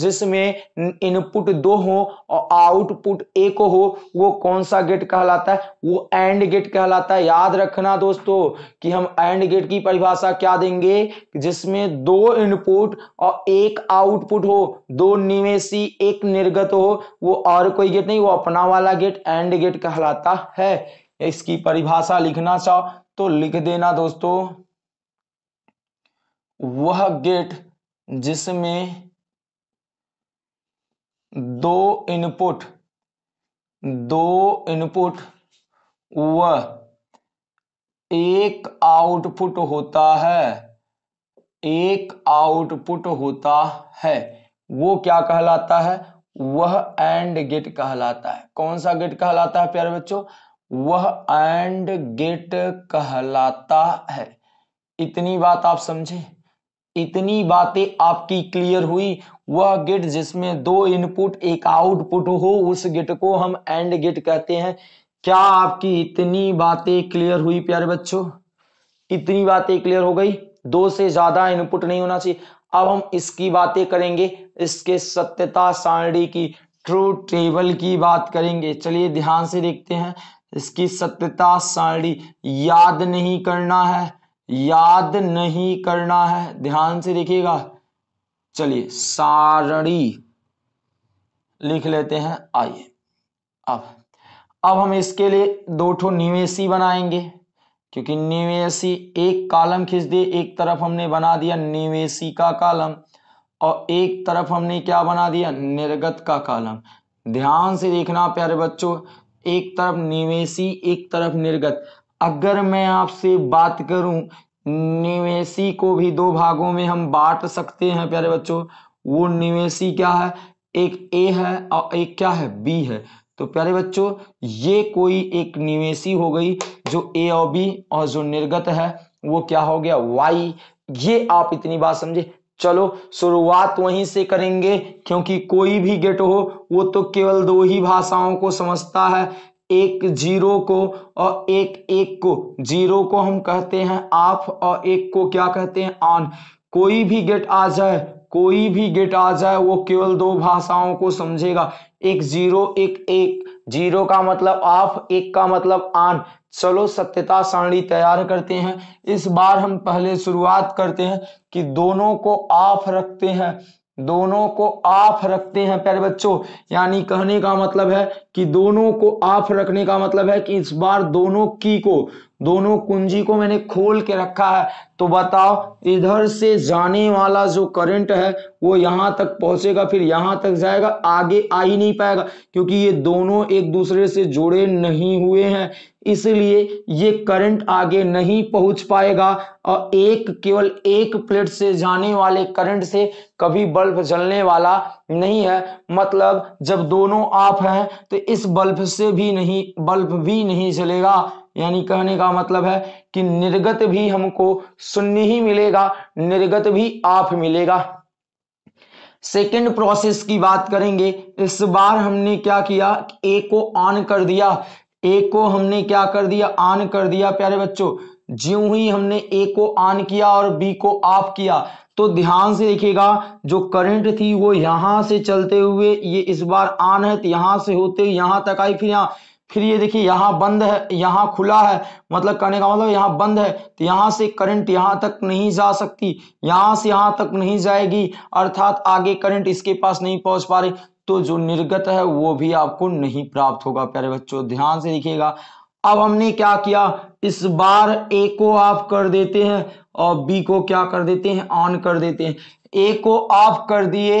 जिसमें इनपुट दो हो और आउटपुट एक हो वो कौन सा गेट कहलाता है वो एंड गेट कहलाता है याद रखना दोस्तों कि हम एंड गेट की परिभाषा क्या देंगे जिसमें दो इनपुट और एक आउटपुट हो दो निवेशी एक निर्गत हो वो और कोई गेट नहीं वो अपना वाला गेट एंड गेट कहलाता है इसकी परिभाषा लिखना चाहो तो लिख देना दोस्तों वह गेट जिसमें दो इनपुट दो इनपुट व एक आउटपुट होता है एक आउटपुट होता है वो क्या कहलाता है वह एंड गेट कहलाता है कौन सा गेट कहलाता है प्यारे बच्चों वह एंड गेट कहलाता है इतनी बात आप समझे इतनी बातें आपकी क्लियर हुई वह गेट जिसमें दो इनपुट एक आउटपुट हो उस गेट को हम एंड गेट कहते हैं क्या आपकी इतनी बातें क्लियर हुई प्यारे बच्चों इतनी बातें क्लियर हो गई दो से ज्यादा इनपुट नहीं होना चाहिए अब हम इसकी बातें करेंगे इसके सत्यता सारणी की ट्रू टेबल की बात करेंगे चलिए ध्यान से देखते हैं इसकी सत्यता सारणी याद नहीं करना है याद नहीं करना है ध्यान से देखिएगा चलिए सारणी लिख लेते हैं आइए अब अब हम इसके लिए दो ठो निवेशी बनाएंगे क्योंकि निवेशी एक कालम खींच दिए एक तरफ हमने बना दिया निवेशी का कालम और एक तरफ हमने क्या बना दिया निर्गत का कालम ध्यान से देखना प्यारे बच्चों एक तरफ निवेशी एक तरफ निर्गत अगर मैं आपसे बात करूं निवेशी को भी दो भागों में हम बांट सकते हैं प्यारे बच्चों वो निवेशी क्या है एक ए है और एक क्या है बी है तो प्यारे बच्चों ये कोई एक निवेशी हो गई जो ए और बी और जो निर्गत है वो क्या हो गया वाई ये आप इतनी बात समझे चलो शुरुआत वहीं से करेंगे क्योंकि कोई भी गेट हो वो तो केवल दो ही भाषाओं को समझता है एक जीरो को और एक एक को जीरो को हम कहते हैं ऑफ और एक को क्या कहते हैं ऑन कोई भी गेट आ जाए कोई भी गेट आ जाए वो केवल दो भाषाओं को समझेगा एक जीरो एक एक जीरो का मतलब ऑफ एक का मतलब ऑन चलो सत्यता सारणी तैयार करते हैं इस बार हम पहले शुरुआत करते हैं कि दोनों को ऑफ रखते हैं दोनों को ऑफ रखते हैं प्यारे बच्चों यानी कहने का मतलब है कि दोनों को ऑफ रखने का मतलब है कि इस बार दोनों की को दोनों कुंजी को मैंने खोल के रखा है तो बताओ इधर से जाने वाला जो करंट है वो यहाँ तक पहुंचेगा फिर यहाँ तक जाएगा आगे आ ही नहीं पाएगा क्योंकि ये दोनों एक दूसरे से जुड़े नहीं हुए हैं इसलिए ये करंट आगे नहीं पहुंच पाएगा और एक केवल एक प्लेट से जाने वाले करंट से कभी बल्ब जलने वाला नहीं है मतलब जब दोनों आप हैं तो इस बल्ब से भी नहीं बल्ब भी नहीं जलेगा यानी कहने का मतलब है कि निर्गत भी हमको शून्य ही मिलेगा निर्गत भी आप मिलेगा सेकेंड प्रोसेस की बात करेंगे इस बार हमने क्या किया ए को ऑन कर दिया ए को हमने क्या कर दिया ऑन कर दिया प्यारे बच्चों ज्यो ही हमने ए को ऑन किया और बी को ऑफ किया तो ध्यान से देखिएगा जो करंट थी वो यहां से चलते हुए ये इस बार ऑन है तो यहां से होते यहां तक आई फिर यहां फिर ये देखिए यहाँ बंद है यहाँ खुला है मतलब कहने का मतलब यहाँ बंद है तो यहाँ से करंट यहाँ तक नहीं जा सकती यहाँ से यहाँ तक नहीं जाएगी अर्थात आगे करंट इसके पास नहीं पहुँच पा रही तो जो निर्गत है वो भी आपको नहीं प्राप्त होगा प्यारे बच्चों ध्यान से देखिएगा अब हमने क्या किया इस बार ए को ऑफ कर देते हैं और बी को क्या कर देते हैं ऑन कर देते हैं ए को ऑफ कर दिए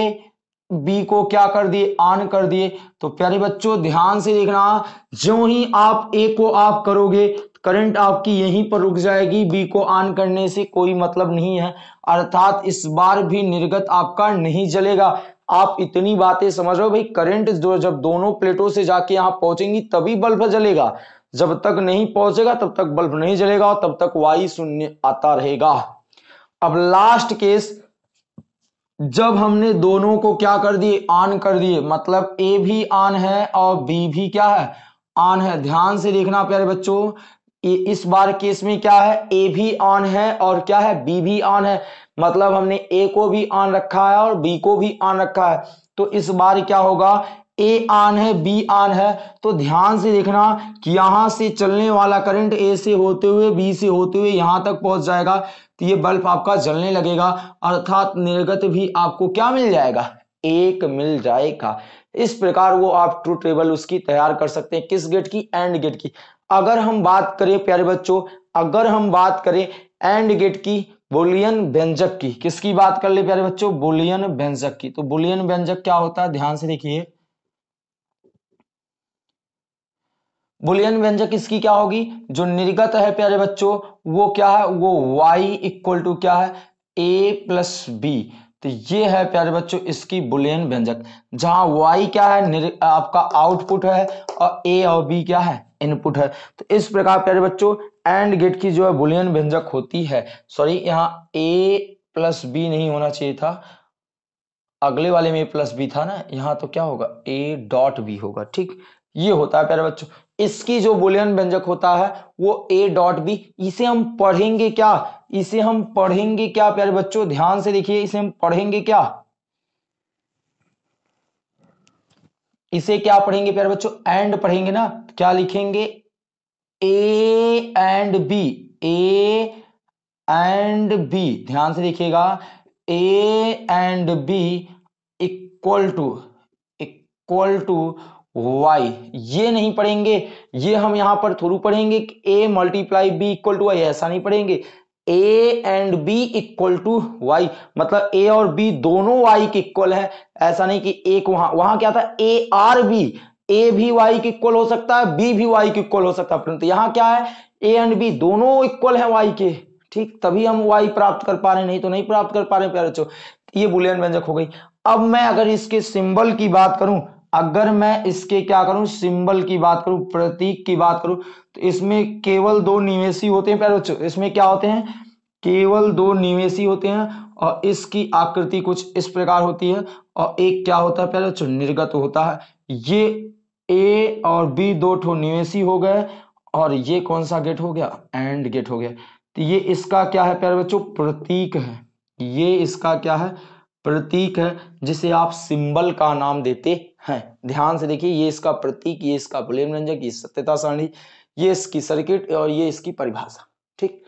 बी को क्या कर दिए ऑन कर दिए तो प्यारे बच्चों ध्यान से देखना जो ही आप ए को आप करोगे करंट आपकी यहीं पर रुक जाएगी बी को ऑन करने से कोई मतलब नहीं है अर्थात इस बार भी निर्गत आपका नहीं जलेगा आप इतनी बातें समझ रहे हो भाई करंट जो जब दोनों प्लेटों से जाके यहाँ पहुंचेंगी तभी बल्ब जलेगा जब तक नहीं पहुंचेगा तब तक बल्ब नहीं जलेगा और तब तक वायु शून्य आता रहेगा अब लास्ट केस जब हमने दोनों को क्या कर दिए ऑन कर दिए मतलब ए भी ऑन है और बी भी क्या है ऑन है ध्यान से देखना प्यारे बच्चों इस बार केस में क्या है ए भी ऑन है और क्या है बी भी ऑन है मतलब हमने ए को भी ऑन रखा है और बी को भी ऑन रखा है तो इस बार क्या होगा ए आन है बी आन है तो ध्यान से देखना कि यहां से चलने वाला करंट ए से होते हुए बी से होते हुए यहां तक पहुंच जाएगा तो ये बल्ब आपका जलने लगेगा अर्थात निर्गत भी आपको क्या मिल जाएगा एक मिल जाएगा इस प्रकार वो आप ट्रू टेबल उसकी तैयार कर सकते हैं किस गेट की एंड गेट की अगर हम बात करें प्यारे बच्चों अगर हम बात करें एंड गेट की बुलियन व्यंजक की किसकी बात कर ले प्यारे बच्चों बुलियन व्यंजक की तो बुलियन व्यंजक क्या होता है ध्यान से देखिए बुलियन व्यंजक इसकी क्या होगी जो निर्गत है प्यारे बच्चों वो क्या है वो y इक्वल टू क्या है a प्लस बी तो ये है प्यारे बच्चों इसकी बुलियन व्यंजक जहां y क्या है आपका आउटपुट है और a और b क्या है इनपुट है तो इस प्रकार प्यारे बच्चों एंड गेट की जो है बुलियन व्यंजक होती है सॉरी यहाँ a प्लस बी नहीं होना चाहिए था अगले वाले में प्लस बी था ना यहाँ तो क्या होगा ए डॉट बी होगा ठीक ये होता है प्यारे बच्चों इसकी जो बुलियन व्यंजक होता है वो ए डॉट बी इसे हम पढ़ेंगे क्या इसे हम पढ़ेंगे क्या प्यारे बच्चों ध्यान से देखिए इसे हम पढ़ेंगे क्या इसे क्या पढ़ेंगे प्यारे बच्चों एंड पढ़ेंगे ना क्या लिखेंगे A and B A and B ध्यान से देखिएगा A and B equal to equal to Y ये नहीं पढ़ेंगे ये हम यहां पर थ्रू पढ़ेंगे A multiply B equal to Y ऐसा नहीं पढ़ेंगे A and B equal to Y मतलब ए और बी दोनों वाई के इक्वल है ऐसा नहीं कि एक वहां वहां क्या था ए आर बी ए भी y के इक्वल हो सकता है बी भी वाई के इक्वल हो सकता है परंतु यहां क्या है ए एंड बी दोनों इक्वल है वाई के ठीक तभी हम वाई प्राप्त कर पा रहे नहीं तो नहीं प्राप्त कर पा रहे प्यारे बच्चों ये बुलियन व्यंजक हो गई अब मैं अगर इसके सिंबल की बात करूं अगर मैं इसके क्या करूं सिंबल की बात करूं प्रतीक की बात करूं तो इसमें केवल दो निवेशी होते हैं प्यारे इसमें क्या होते हैं केवल दो निवेशी होते हैं और इसकी आकृति कुछ इस प्रकार होती है और एक क्या होता है प्यारे निर्गत होता है ये ए और बी दो ठो निवेशी हो गए और ये कौन सा गेट हो गया एंड गेट हो गया तो ये इसका क्या है प्यारे बच्चों प्रतीक है ये इसका क्या है प्रतीक है जिसे आप सिंबल का नाम देते हैं ध्यान से देखिए ये इसका प्रतीक ये इसका प्लेन रंजक ये सत्यता सारणी ये इसकी सर्किट और ये इसकी परिभाषा ठीक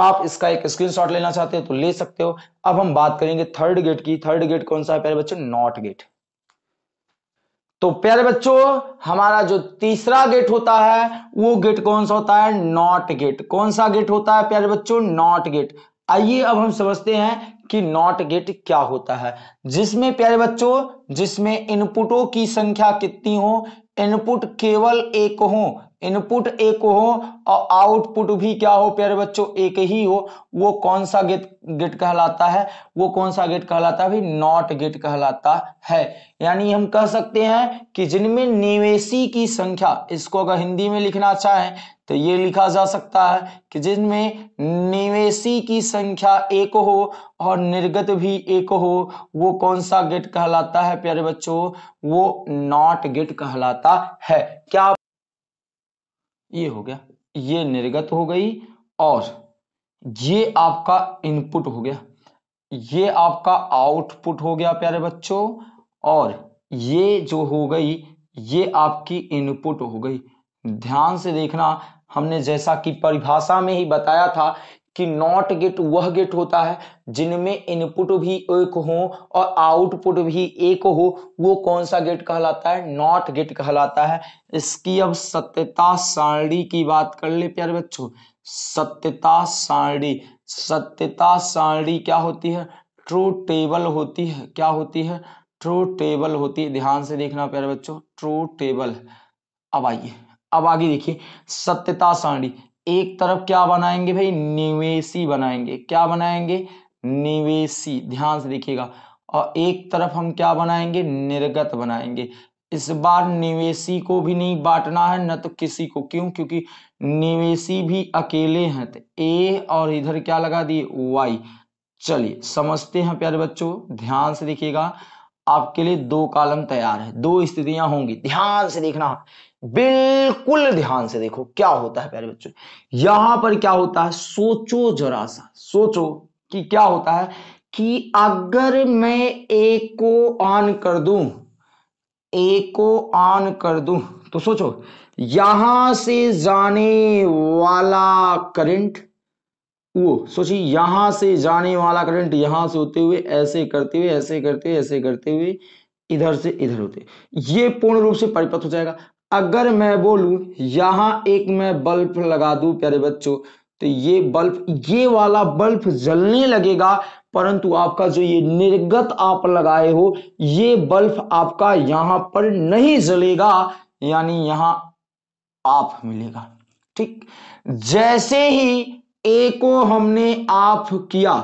आप इसका एक स्क्रीनशॉट लेना चाहते हो तो ले सकते हो अब हम बात करेंगे थर्ड गेट की थर्ड गेट कौन सा है प्यारे बच्चों नॉट गेट तो प्यारे बच्चों हमारा जो तीसरा गेट होता है वो गेट कौन सा होता है नॉट गेट कौन सा गेट होता है प्यारे बच्चों नॉट गेट आइए अब हम समझते हैं कि नॉट गेट क्या होता है जिसमें प्यारे बच्चों जिसमें इनपुटों की संख्या कितनी हो इनपुट केवल एक हो इनपुट एक हो और आउटपुट भी क्या हो प्यारे बच्चों एक ही हो वो कौन सा गेट गेट कहलाता है वो कौन सा गेट कहलाता है भाई नॉट गेट कहलाता है यानी हम कह सकते हैं कि जिनमें निवेशी की संख्या इसको अगर हिंदी में लिखना चाहें तो ये लिखा जा सकता है कि जिनमें निवेशी की संख्या एक हो और निर्गत भी एक हो वो कौन सा गेट कहलाता है प्यारे बच्चों वो नॉट गेट कहलाता है क्या ये हो गया ये निर्गत हो गई और ये आपका इनपुट हो गया ये आपका आउटपुट हो गया प्यारे बच्चों और ये जो हो गई ये आपकी इनपुट हो गई ध्यान से देखना हमने जैसा कि परिभाषा में ही बताया था कि नॉट गेट वह गेट होता है जिनमें इनपुट भी एक हो और आउटपुट भी एक हो वो कौन सा गेट कहलाता है नॉट गेट कहलाता है इसकी अब सत्यता सारणी की बात कर ले प्यारे बच्चों सत्यता सारणी सत्यता सारणी क्या होती है ट्रू टेबल होती है क्या होती है ट्रू टेबल होती है ध्यान से देखना प्यारे बच्चों ट्रू टेबल अब आइए अब आगे देखिए सत्यता सारणी एक तरफ क्या बनाएंगे भाई निवेशी बनाएंगे क्या बनाएंगे निवेशी ध्यान से देखिएगा और एक तरफ हम क्या बनाएंगे निर्गत बनाएंगे इस बार निवेशी को भी नहीं बांटना है न तो किसी को क्यों क्योंकि निवेशी भी अकेले हैं तो ए और इधर क्या लगा दिए वाई चलिए समझते हैं प्यारे बच्चों ध्यान से देखिएगा आपके लिए दो कालम तैयार है दो स्थितियां होंगी ध्यान से देखना बिल्कुल ध्यान से देखो क्या होता है प्यारे बच्चों यहां पर क्या होता है सोचो जरा सा सोचो कि क्या होता है कि अगर मैं ए को ऑन कर दू ए को ऑन कर दू तो सोचो यहां से जाने वाला करंट वो सोचिए यहां से जाने वाला करंट यहां से होते हुए ऐसे करते हुए ऐसे करते हुए ऐसे करते हुए इधर से इधर होते ये पूर्ण रूप से परिपथ हो जाएगा अगर मैं बोलूं यहां एक मैं बल्ब लगा दूं प्यारे बच्चों तो ये बल्ब ये वाला बल्ब जलने लगेगा परंतु आपका जो ये निर्गत आप लगाए हो ये बल्ब आपका यहां पर नहीं जलेगा यानी यहां आप मिलेगा ठीक जैसे ही ए को हमने आप किया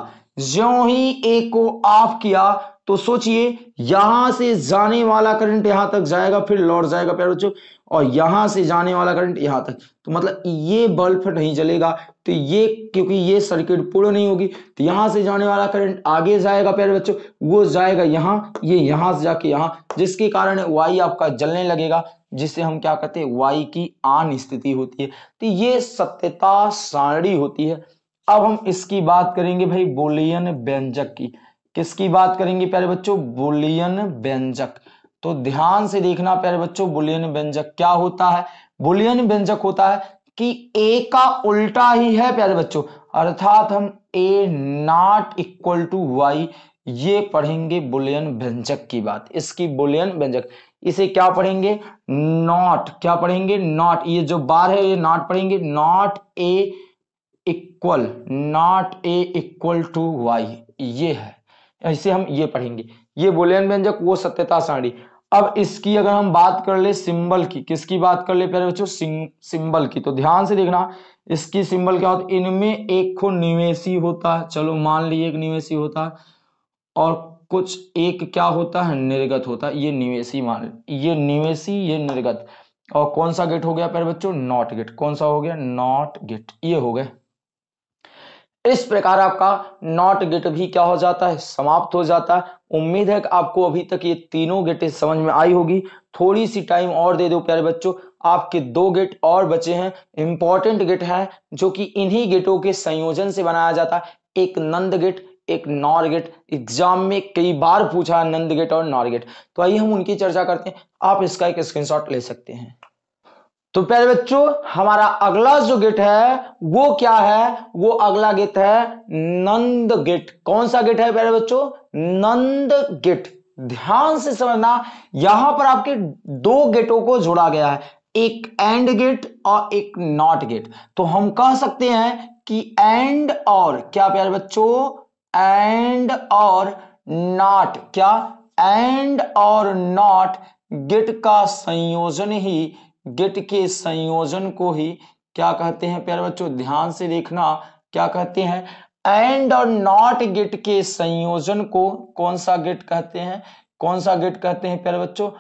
ज्यो ही ए को आप किया तो सोचिए यहां से जाने वाला करंट यहां तक जाएगा फिर लौट जाएगा प्यारे बच्चों और यहां से जाने वाला करंट यहां तक तो मतलब ये बल्ब नहीं जलेगा तो ये क्योंकि ये सर्किट पूर्ण नहीं होगी तो यहां से जाने वाला करंट आगे जाएगा प्यारे बच्चों वो जाएगा यहाँ ये यह यहां से जाके यहां जिसके कारण वाई आपका जलने लगेगा जिसे हम क्या कहते हैं वाई की आन स्थिति होती है तो ये सत्यता सारणी होती है अब हम इसकी बात करेंगे भाई बोलियन व्यंजक की किसकी बात करेंगे प्यारे बच्चों बोलियन व्यंजक तो ध्यान से देखना प्यारे बच्चों बुलियन व्यंजक क्या होता है बुलियन व्यंजक होता है कि ए का उल्टा ही है प्यारे बच्चों अर्थात हम A not equal to Y ये पढ़ेंगे बुलियन व्यंजक की बात इसकी बुलियन व्यंजक इसे क्या पढ़ेंगे नॉट क्या पढ़ेंगे नॉट ये जो बार है ये नॉट पढ़ेंगे not A equal not A equal to Y ये है ऐसे हम ये पढ़ेंगे ये बुलियन व्यंजक वो सत्यता सारणी अब इसकी अगर हम बात कर ले सिंबल की किसकी बात कर ले प्यारे बच्चों सिंबल की तो ध्यान से देखना इसकी सिंबल क्या होता है इनमें एक को निवेशी होता है चलो मान लिए एक निवेशी होता है और कुछ एक क्या होता है निर्गत होता है ये निवेशी मान ये निवेशी ये निर्गत और कौन सा गेट हो गया प्यारे बच्चों नॉट गेट कौन सा हो गया नॉट गेट ये हो गए इस प्रकार आपका नॉट गेट भी क्या हो जाता है समाप्त हो जाता है उम्मीद है कि आपको अभी तक ये तीनों गेटें समझ में आई होगी थोड़ी सी टाइम और दे दो प्यारे बच्चों आपके दो गेट और बचे हैं इंपॉर्टेंट गेट है जो कि इन्हीं गेटों के संयोजन से बनाया जाता है एक नंद गेट एक नॉर गेट एग्जाम में कई बार पूछा नंद गेट और नॉर गेट तो आइए हम उनकी चर्चा करते हैं आप इसका एक स्क्रीनशॉट ले सकते हैं तो प्यारे बच्चों हमारा अगला जो गेट है वो क्या है वो अगला गेट है नंद गेट कौन सा गेट है प्यारे बच्चों नंद गेट ध्यान से समझना यहां पर आपके दो गेटों को जोड़ा गया है एक एंड गेट और एक नॉट गेट तो हम कह सकते हैं कि एंड और क्या प्यारे बच्चों एंड और नॉट क्या एंड और नॉट गेट का संयोजन ही गेट के संयोजन को ही क्या कहते हैं प्यारे बच्चों ध्यान से देखना क्या कहते हैं एंड और नॉट गेट के संयोजन को कौन सा गेट कहते हैं कौन सा गेट कहते हैं प्यारे बच्चों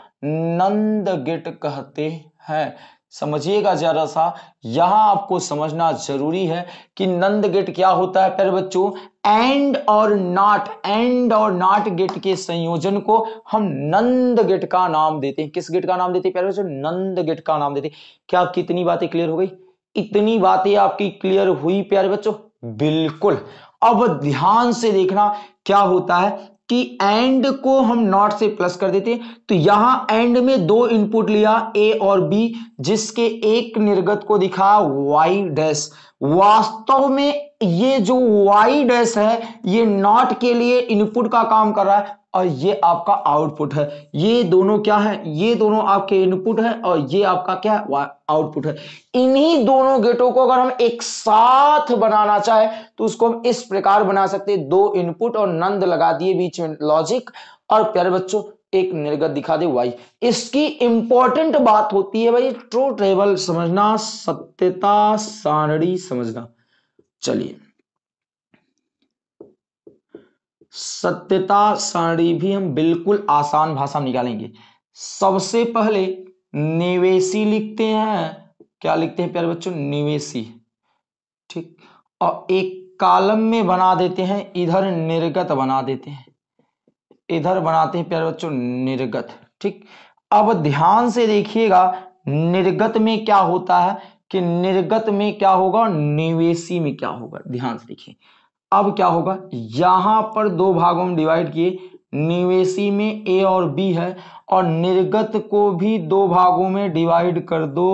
नंद गेट कहते हैं समझिएगा जरा सा यहां आपको समझना जरूरी है कि नंद गेट क्या होता है प्यारे बच्चों एंड और नॉट एंड और नॉट गेट के संयोजन को हम नंद गेट का नाम देते हैं किस गेट का नाम देते हैं प्यारे बच्चों नंद गेट का नाम देते हैं क्या कितनी बातें क्लियर हो गई इतनी बातें आपकी क्लियर हुई प्यारे बच्चों बिल्कुल अब ध्यान से देखना क्या होता है कि एंड को हम नॉट से प्लस कर देते हैं तो यहां एंड में दो इनपुट लिया ए और बी जिसके एक निर्गत को दिखा वाई डैश वास्तव में ये जो वाई डैश है ये नॉट के लिए इनपुट का काम कर रहा है और ये आपका आउटपुट है ये दोनों क्या है ये दोनों आपके इनपुट है और ये आपका क्या है आउटपुट है इन्हीं दोनों गेटों को अगर हम एक साथ बनाना चाहे तो उसको हम इस प्रकार बना सकते हैं दो इनपुट और नंद लगा दिए बीच में लॉजिक और प्यारे बच्चों एक निर्गत दिखा दे वाई इसकी इंपॉर्टेंट बात होती है भाई ट्रू ट्रेवल समझना सत्यता सारणी समझना चलिए सत्यता सारणी भी हम बिल्कुल आसान भाषा में निकालेंगे सबसे पहले निवेशी लिखते हैं क्या लिखते हैं प्यारे बच्चों निवेशी ठीक और एक कालम में बना देते हैं इधर निर्गत बना देते हैं इधर बनाते हैं प्यारे बच्चों निर्गत ठीक अब ध्यान से देखिएगा निर्गत में क्या होता है कि निर्गत में क्या होगा निवेशी में क्या होगा ध्यान से देखिए अब क्या होगा यहां पर दो भागों में डिवाइड किए निवेशी में ए और बी है और निर्गत को भी दो भागों में डिवाइड कर दो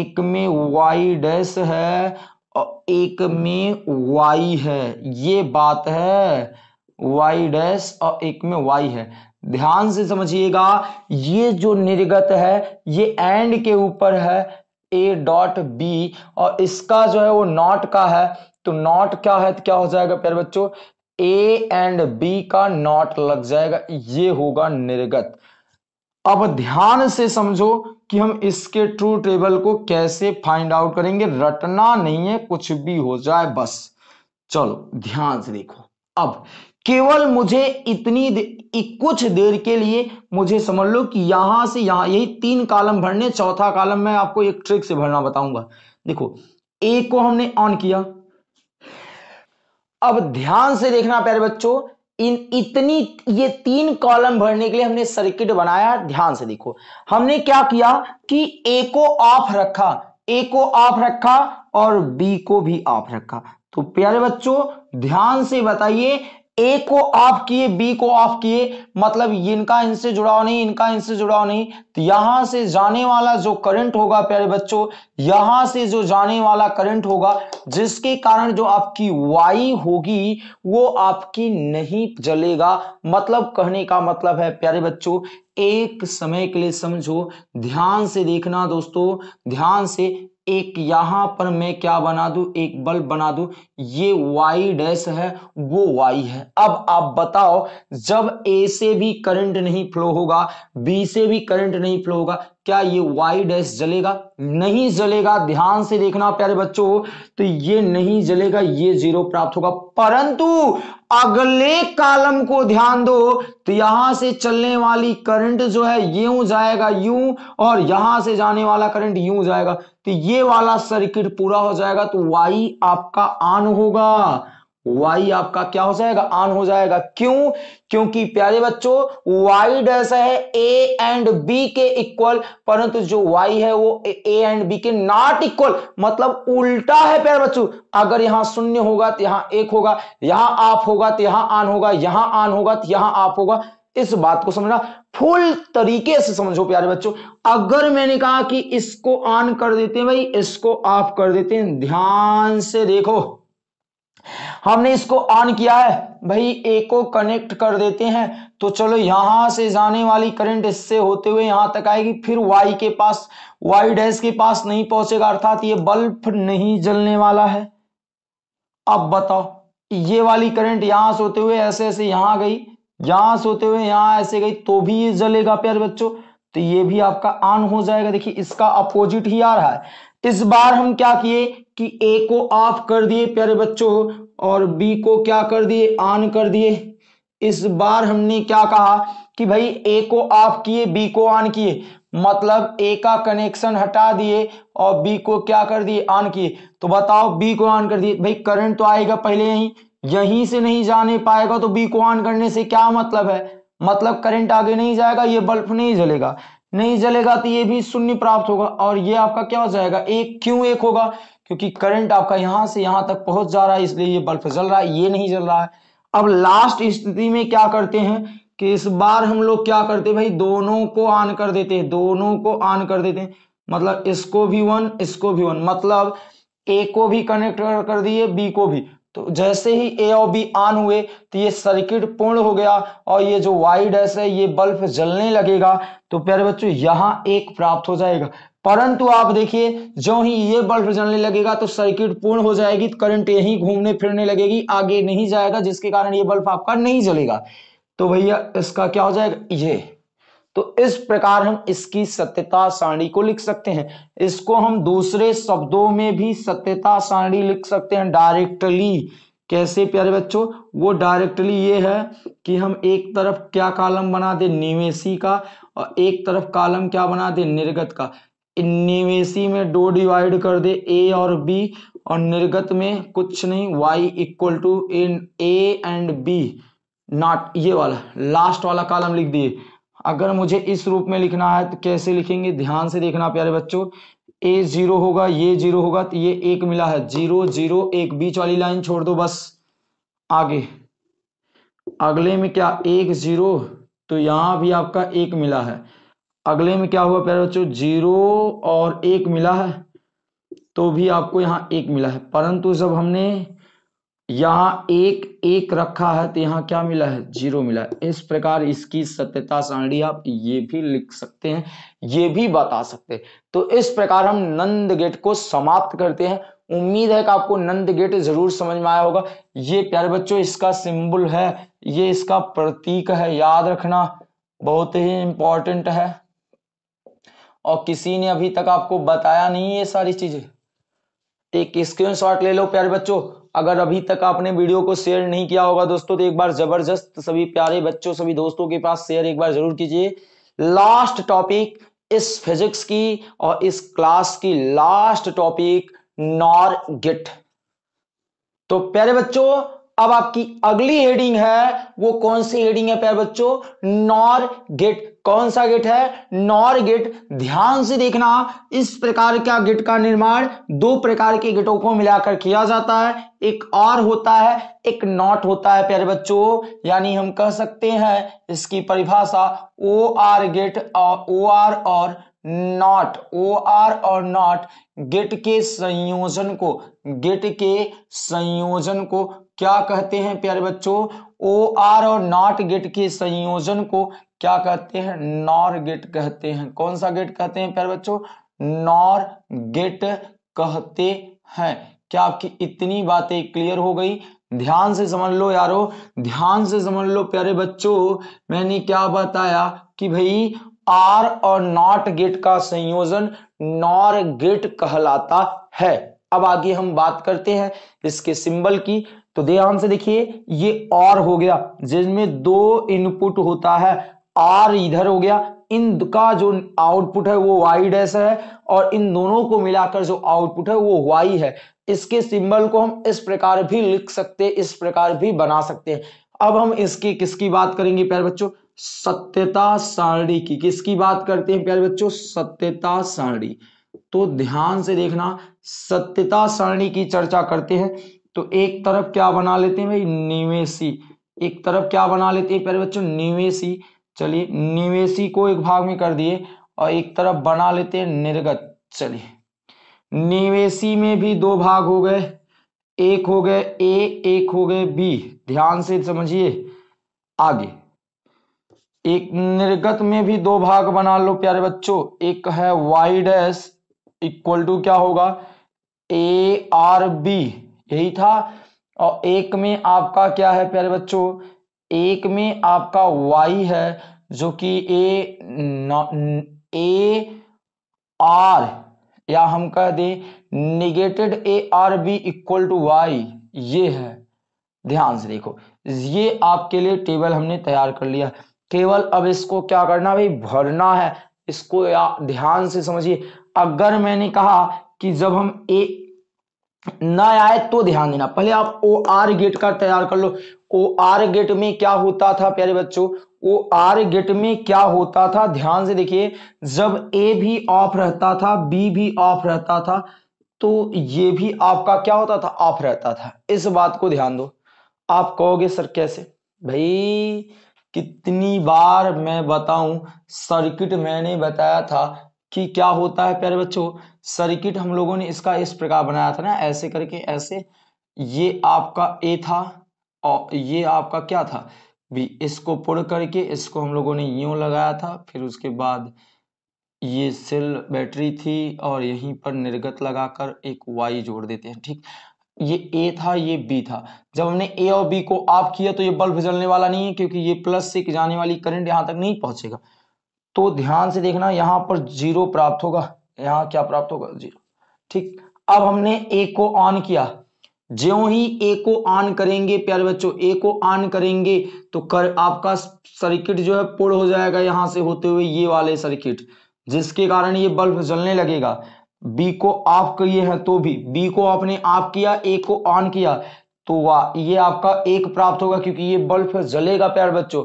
एक में वाई डैश है और एक में वाई है ये बात है वाई डैश और एक में वाई है ध्यान से समझिएगा ये जो निर्गत है ये एंड के ऊपर है ए डॉट बी और इसका जो है वो नॉट का है तो नॉट क्या है तो क्या हो जाएगा प्यारे बच्चों ए एंड बी का नॉट लग जाएगा ये होगा निर्गत अब ध्यान से समझो कि हम इसके ट्रू टेबल को कैसे फाइंड आउट करेंगे रटना नहीं है कुछ भी हो जाए बस चलो ध्यान से देखो अब केवल मुझे इतनी दे, कुछ देर के लिए मुझे समझ लो कि यहां से यहां यही तीन कालम भरने चौथा कालम मैं आपको एक ट्रिक से भरना बताऊंगा देखो ए को हमने ऑन किया अब ध्यान से देखना प्यारे बच्चों इन इतनी ये तीन कॉलम भरने के लिए हमने सर्किट बनाया ध्यान से देखो हमने क्या किया कि ए को ऑफ रखा ए को ऑफ रखा और बी को भी ऑफ रखा तो प्यारे बच्चों ध्यान से बताइए ए को ऑफ किए बी को ऑफ किए मतलब इनका इनसे जुड़ाव नहीं इनका इनसे जुड़ाव नहीं तो यहां से जाने वाला जो करंट होगा प्यारे बच्चों यहां से जो जाने वाला करंट होगा जिसके कारण जो आपकी वाई होगी वो आपकी नहीं जलेगा मतलब कहने का मतलब है प्यारे बच्चों एक समय के लिए समझो ध्यान से देखना दोस्तों ध्यान से एक यहां पर मैं क्या बना दू एक बल्ब बना दू ये वाई डैश है वो वाई है अब आप बताओ जब ए से भी करंट नहीं फ्लो होगा बी से भी करंट नहीं फ्लो होगा क्या ये वाई डैश जलेगा नहीं जलेगा ध्यान से देखना प्यारे बच्चों तो ये नहीं जलेगा ये जीरो प्राप्त होगा परंतु अगले कालम को ध्यान दो तो यहां से चलने वाली करंट जो है यूं जाएगा यूं और यहां से जाने वाला करंट यूं जाएगा तो ये वाला सर्किट पूरा हो जाएगा तो वाई आपका ऑन होगा वाई आपका क्या हो जाएगा ऑन हो जाएगा क्यों क्योंकि प्यारे बच्चों वाई डैश है ए एंड बी के इक्वल परंतु जो वाई है वो ए एंड बी के नॉट इक्वल मतलब उल्टा है प्यारे बच्चों अगर यहां शून्य होगा तो यहां एक होगा यहां आप होगा तो यहां ऑन होगा यहां ऑन होगा तो यहां आप होगा इस बात को समझना फुल तरीके से समझो प्यारे बच्चों अगर मैंने कहा कि इसको ऑन कर देते हैं भाई इसको ऑफ कर देते हैं ध्यान से देखो हमने इसको ऑन किया है भाई ए को कनेक्ट कर देते हैं तो चलो यहां से जाने वाली करंट इससे होते हुए यहां तक आएगी फिर वाई के पास वाई डैश के पास नहीं पहुंचेगा अर्थात ये बल्ब नहीं जलने वाला है अब बताओ ये वाली करंट यहां से होते हुए ऐसे ऐसे यहां गई यहां से होते हुए यहां ऐसे गई तो भी ये जलेगा प्यार बच्चों तो ये भी आपका ऑन हो जाएगा देखिए इसका अपोजिट ही आ रहा है इस बार हम क्या किए कि ए को ऑफ कर दिए प्यारे बच्चों और बी को क्या कर दिए ऑन कर दिए इस बार हमने क्या कहा कि भाई ए को ऑफ किए बी को ऑन किए मतलब ए का कनेक्शन हटा दिए और बी को क्या कर दिए ऑन किए तो बताओ बी को ऑन कर दिए भाई करंट तो आएगा पहले यहीं यहीं से नहीं जाने पाएगा तो बी को ऑन करने से क्या मतलब है मतलब करंट आगे नहीं जाएगा ये बल्ब नहीं जलेगा नहीं जलेगा तो ये भी शून्य प्राप्त होगा और ये आपका क्या हो जाएगा एक क्यों एक होगा क्योंकि करंट आपका यहां से यहां तक पहुंच जा रहा है इसलिए ये बल्ब जल रहा है ये नहीं जल रहा है अब लास्ट स्थिति में क्या करते हैं कि इस बार हम लोग क्या करते हैं भाई दोनों को ऑन कर देते हैं दोनों को ऑन कर देते हैं मतलब इसको भी वन इसको भी वन मतलब ए को भी कनेक्ट कर दिए बी को भी तो जैसे ही ए और बी ऑन हुए तो ये सर्किट पूर्ण हो गया और ये जो वाई डैश है ये बल्ब जलने लगेगा तो प्यारे बच्चों यहाँ एक प्राप्त हो जाएगा परंतु आप देखिए जो ही ये बल्ब जलने लगेगा तो सर्किट पूर्ण हो जाएगी करंट यही घूमने फिरने लगेगी आगे नहीं जाएगा जिसके कारण ये बल्ब आपका नहीं जलेगा तो भैया इसका क्या हो जाएगा ये तो इस प्रकार हम इसकी सत्यता सारणी को लिख सकते हैं इसको हम दूसरे शब्दों में भी सत्यता सारणी लिख सकते हैं डायरेक्टली कैसे प्यारे बच्चों वो डायरेक्टली ये है कि हम एक तरफ क्या कालम बना दे निवेशी का और एक तरफ कालम क्या बना दे निर्गत का निवेशी में दो डिवाइड कर दे ए और बी और निर्गत में कुछ नहीं वाई इक्वल टू इन ए एंड बी नॉट ये वाला लास्ट वाला कालम लिख दिए अगर मुझे इस रूप में लिखना है तो कैसे लिखेंगे ध्यान से देखना प्यारे बच्चों ए जीरो होगा ये जीरो होगा तो ये एक मिला है जीरो जीरो एक बीच वाली लाइन छोड़ दो बस आगे अगले में क्या एक जीरो तो यहां भी आपका एक मिला है अगले में क्या हुआ प्यारे बच्चों जीरो और एक मिला है तो भी आपको यहाँ एक मिला है परंतु जब हमने यहाँ एक एक रखा है तो यहाँ क्या मिला है जीरो मिला है इस प्रकार इसकी सत्यता सारणी आप ये भी लिख सकते हैं ये भी बता सकते हैं तो इस प्रकार हम नंद गेट को समाप्त करते हैं उम्मीद है कि आपको नंद गेट जरूर समझ में आया होगा ये प्यारे बच्चों इसका सिंबल है ये इसका प्रतीक है याद रखना बहुत ही इंपॉर्टेंट है और किसी ने अभी तक आपको बताया नहीं ये सारी चीज़ें एक स्क्रीन शॉट ले लो प्यारे बच्चों अगर अभी तक आपने वीडियो को शेयर नहीं किया होगा दोस्तों तो एक बार जबरदस्त सभी प्यारे बच्चों सभी दोस्तों के पास शेयर एक बार जरूर कीजिए लास्ट टॉपिक इस फिजिक्स की और इस क्लास की लास्ट टॉपिक नॉर गिट तो प्यारे बच्चों अब आपकी अगली हेडिंग है वो कौन सी हेडिंग है प्यारे बच्चों नॉर गिट कौन सा गेट है नॉर गेट ध्यान से देखना इस प्रकार का गेट का निर्माण दो प्रकार के गेटों को मिलाकर किया जाता है एक और होता है एक नॉट होता है प्यारे बच्चों यानी हम कह सकते हैं इसकी परिभाषा ओ आर गेट और ओ आर और नॉट ओ आर और नॉट गेट के संयोजन को गेट के संयोजन को क्या कहते हैं प्यारे बच्चों ओ आर और नॉट गेट के संयोजन को क्या कहते हैं नॉर गेट कहते हैं कौन सा गेट कहते हैं प्यारे बच्चों नॉर गेट कहते हैं क्या आपकी इतनी बातें क्लियर हो गई ध्यान से समझ लो यारो ध्यान से समझ लो प्यारे बच्चों मैंने क्या बताया कि भाई आर और नॉट गेट का संयोजन नॉर गेट कहलाता है अब आगे हम बात करते हैं इसके सिंबल की तो ध्यान से देखिए ये और हो गया जिसमें दो इनपुट होता है आर इधर हो गया इनका जो आउटपुट है वो वाई डैश है और इन दोनों को मिलाकर जो आउटपुट है वो वाई है इसके सिंबल को हम इस प्रकार भी लिख सकते हैं इस प्रकार भी बना सकते हैं अब हम इसकी किसकी बात करेंगे प्यारे बच्चों सत्यता सारणी की किसकी बात करते हैं प्यारे बच्चों सत्यता सारणी तो ध्यान से देखना सत्यता सारणी की चर्चा करते हैं तो एक तरफ क्या बना लेते हैं भाई निवेशी एक तरफ क्या बना लेते हैं प्यारे बच्चों निवेशी चलिए निवेशी को एक भाग में कर दिए और एक तरफ बना लेते हैं निर्गत चलिए निवेशी में भी दो भाग हो गए एक हो गए ए एक हो गए बी ध्यान से समझिए आगे एक निर्गत में भी दो भाग बना लो प्यारे बच्चों एक है वाई डैश इक्वल टू क्या होगा ए आर बी यही था और एक में आपका क्या है प्यारे बच्चों एक में आपका वाई है जो कि ए ए आर या हम कह दें negated A or B equal to Y ये है ध्यान से देखो ये आपके लिए टेबल हमने तैयार कर लिया केवल अब इसको क्या करना भाई भरना है इसको या ध्यान से समझिए अगर मैंने कहा कि जब हम ए ना आए तो ध्यान देना पहले आप ओ आर गेट का तैयार कर लो ओ आर गेट में क्या होता था प्यारे बच्चों ओ आर गेट में क्या होता था ध्यान से देखिए जब ए भी ऑफ रहता था बी भी ऑफ रहता था तो ये भी आपका क्या होता था ऑफ रहता था इस बात को ध्यान दो आप कहोगे सर कैसे भाई कितनी बार मैं बताऊं सर्किट मैंने बताया था कि क्या होता है प्यारे बच्चों सर्किट हम लोगों ने इसका इस प्रकार बनाया था ना ऐसे करके ऐसे ये आपका ए था और ये आपका क्या था भी इसको पुड़ करके इसको हम लोगों ने यूं लगाया था फिर उसके बाद ये सेल बैटरी थी और यहीं पर निर्गत लगाकर एक वाई जोड़ देते हैं ठीक ये ए था ये बी था जब हमने ए और बी को ऑफ किया तो ये बल्ब जलने वाला नहीं है क्योंकि ये प्लस से जाने वाली करंट यहां तक नहीं पहुंचेगा तो ध्यान से देखना यहां पर जीरो प्राप्त होगा यहां क्या प्राप्त होगा जीरो ठीक अब हमने ए को ऑन किया ज्यो ही ए को ऑन करेंगे प्यारे बच्चों ए को ऑन करेंगे तो कर आपका सर्किट जो है पुल हो जाएगा यहां से होते हुए ये वाले सर्किट जिसके कारण ये बल्ब जलने लगेगा बी को ऑफ किए हैं तो भी बी को आपने ऑफ किया ए को ऑन किया तो वाह ये आपका एक प्राप्त होगा क्योंकि ये बल्ब जलेगा प्यार बच्चों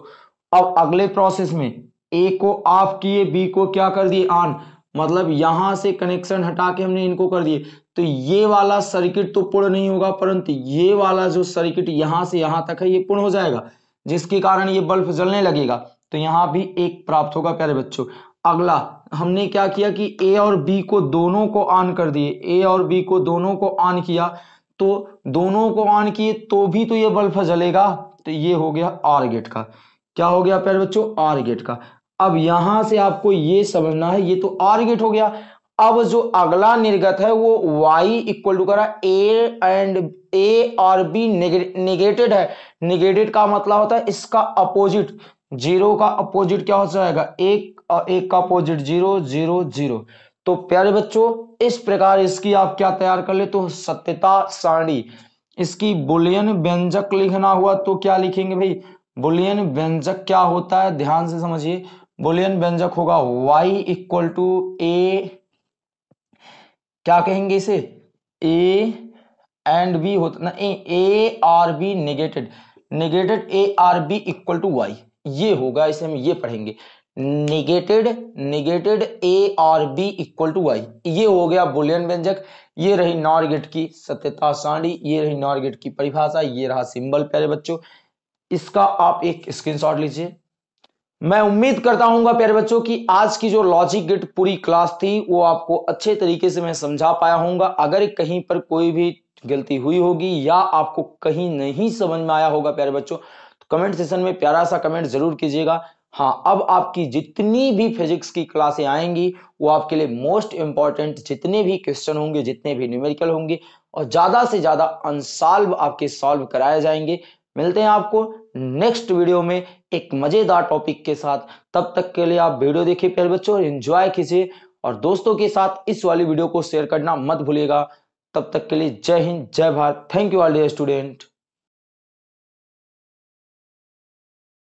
अब अगले प्रोसेस में ए को ऑफ किए बी को क्या कर दिए ऑन मतलब यहां से कनेक्शन हटा के हमने इनको कर दिए तो ये वाला सर्किट तो पूर्ण नहीं होगा परंतु ये वाला जो सर्किट यहां से यहां तक है ये पूर्ण हो जाएगा जिसके कारण ये बल्ब जलने लगेगा तो यहां भी एक प्राप्त होगा प्यारे बच्चों अगला हमने क्या किया कि ए और बी को दोनों को ऑन कर दिए ए और बी को दोनों को ऑन किया तो दोनों को ऑन किए तो भी तो ये बल्ब जलेगा तो ये हो गया आर गेट का क्या हो गया प्यारे बच्चों आर गेट का अब यहां से आपको ये समझना है ये तो आर गेट हो गया अब जो अगला निर्गत है वो y इक्वल टू करा ए एंड ए और बी निगेटेड है निगेटेड का मतलब होता है इसका अपोजिट जीरो का अपोजिट क्या हो जाएगा एक और एक का अपोजिट जीरो जीरो जीरो तो प्यारे बच्चों इस प्रकार इसकी आप क्या तैयार कर ले तो सत्यता सारणी इसकी बुलियन व्यंजक लिखना हुआ तो क्या लिखेंगे भाई बुलियन व्यंजक क्या होता है ध्यान से समझिए बुलियन व्यंजक होगा y इक्वल टू ए क्या कहेंगे इसे ए एंड बी होता ना A or b negated negated A or B equal to Y ये होगा इसे हम ये पढ़ेंगे negated negated A or B equal to Y ये हो गया बुलियन व्यंजक ये रही नॉर्गेट की सत्यता साड़ी ये रही नॉर्गेट की परिभाषा ये रहा सिंबल प्यारे बच्चों इसका आप एक स्क्रीनशॉट लीजिए मैं उम्मीद करता हूँ प्यारे बच्चों की आज की जो लॉजिक गिट पूरी क्लास थी वो आपको अच्छे तरीके से मैं समझा पाया हूँ अगर कहीं पर कोई भी गलती हुई होगी या आपको कहीं नहीं समझ में आया होगा प्यारे बच्चों तो कमेंट सेशन में प्यारा सा कमेंट जरूर कीजिएगा हाँ अब आपकी जितनी भी फिजिक्स की क्लासें आएंगी वो आपके लिए मोस्ट इंपॉर्टेंट जितने भी क्वेश्चन होंगे जितने भी न्यूमेरिकल होंगे और ज़्यादा से ज़्यादा अनसॉल्व आपके सॉल्व कराए जाएंगे मिलते हैं आपको नेक्स्ट वीडियो में एक मजेदार टॉपिक के साथ तब तक के लिए आप वीडियो देखिए प्यारे बच्चों और एंजॉय कीजिए और दोस्तों के साथ इस वाली वीडियो को शेयर करना मत भूलिएगा तब तक के लिए जय हिंद जय Bharat thank you all dear student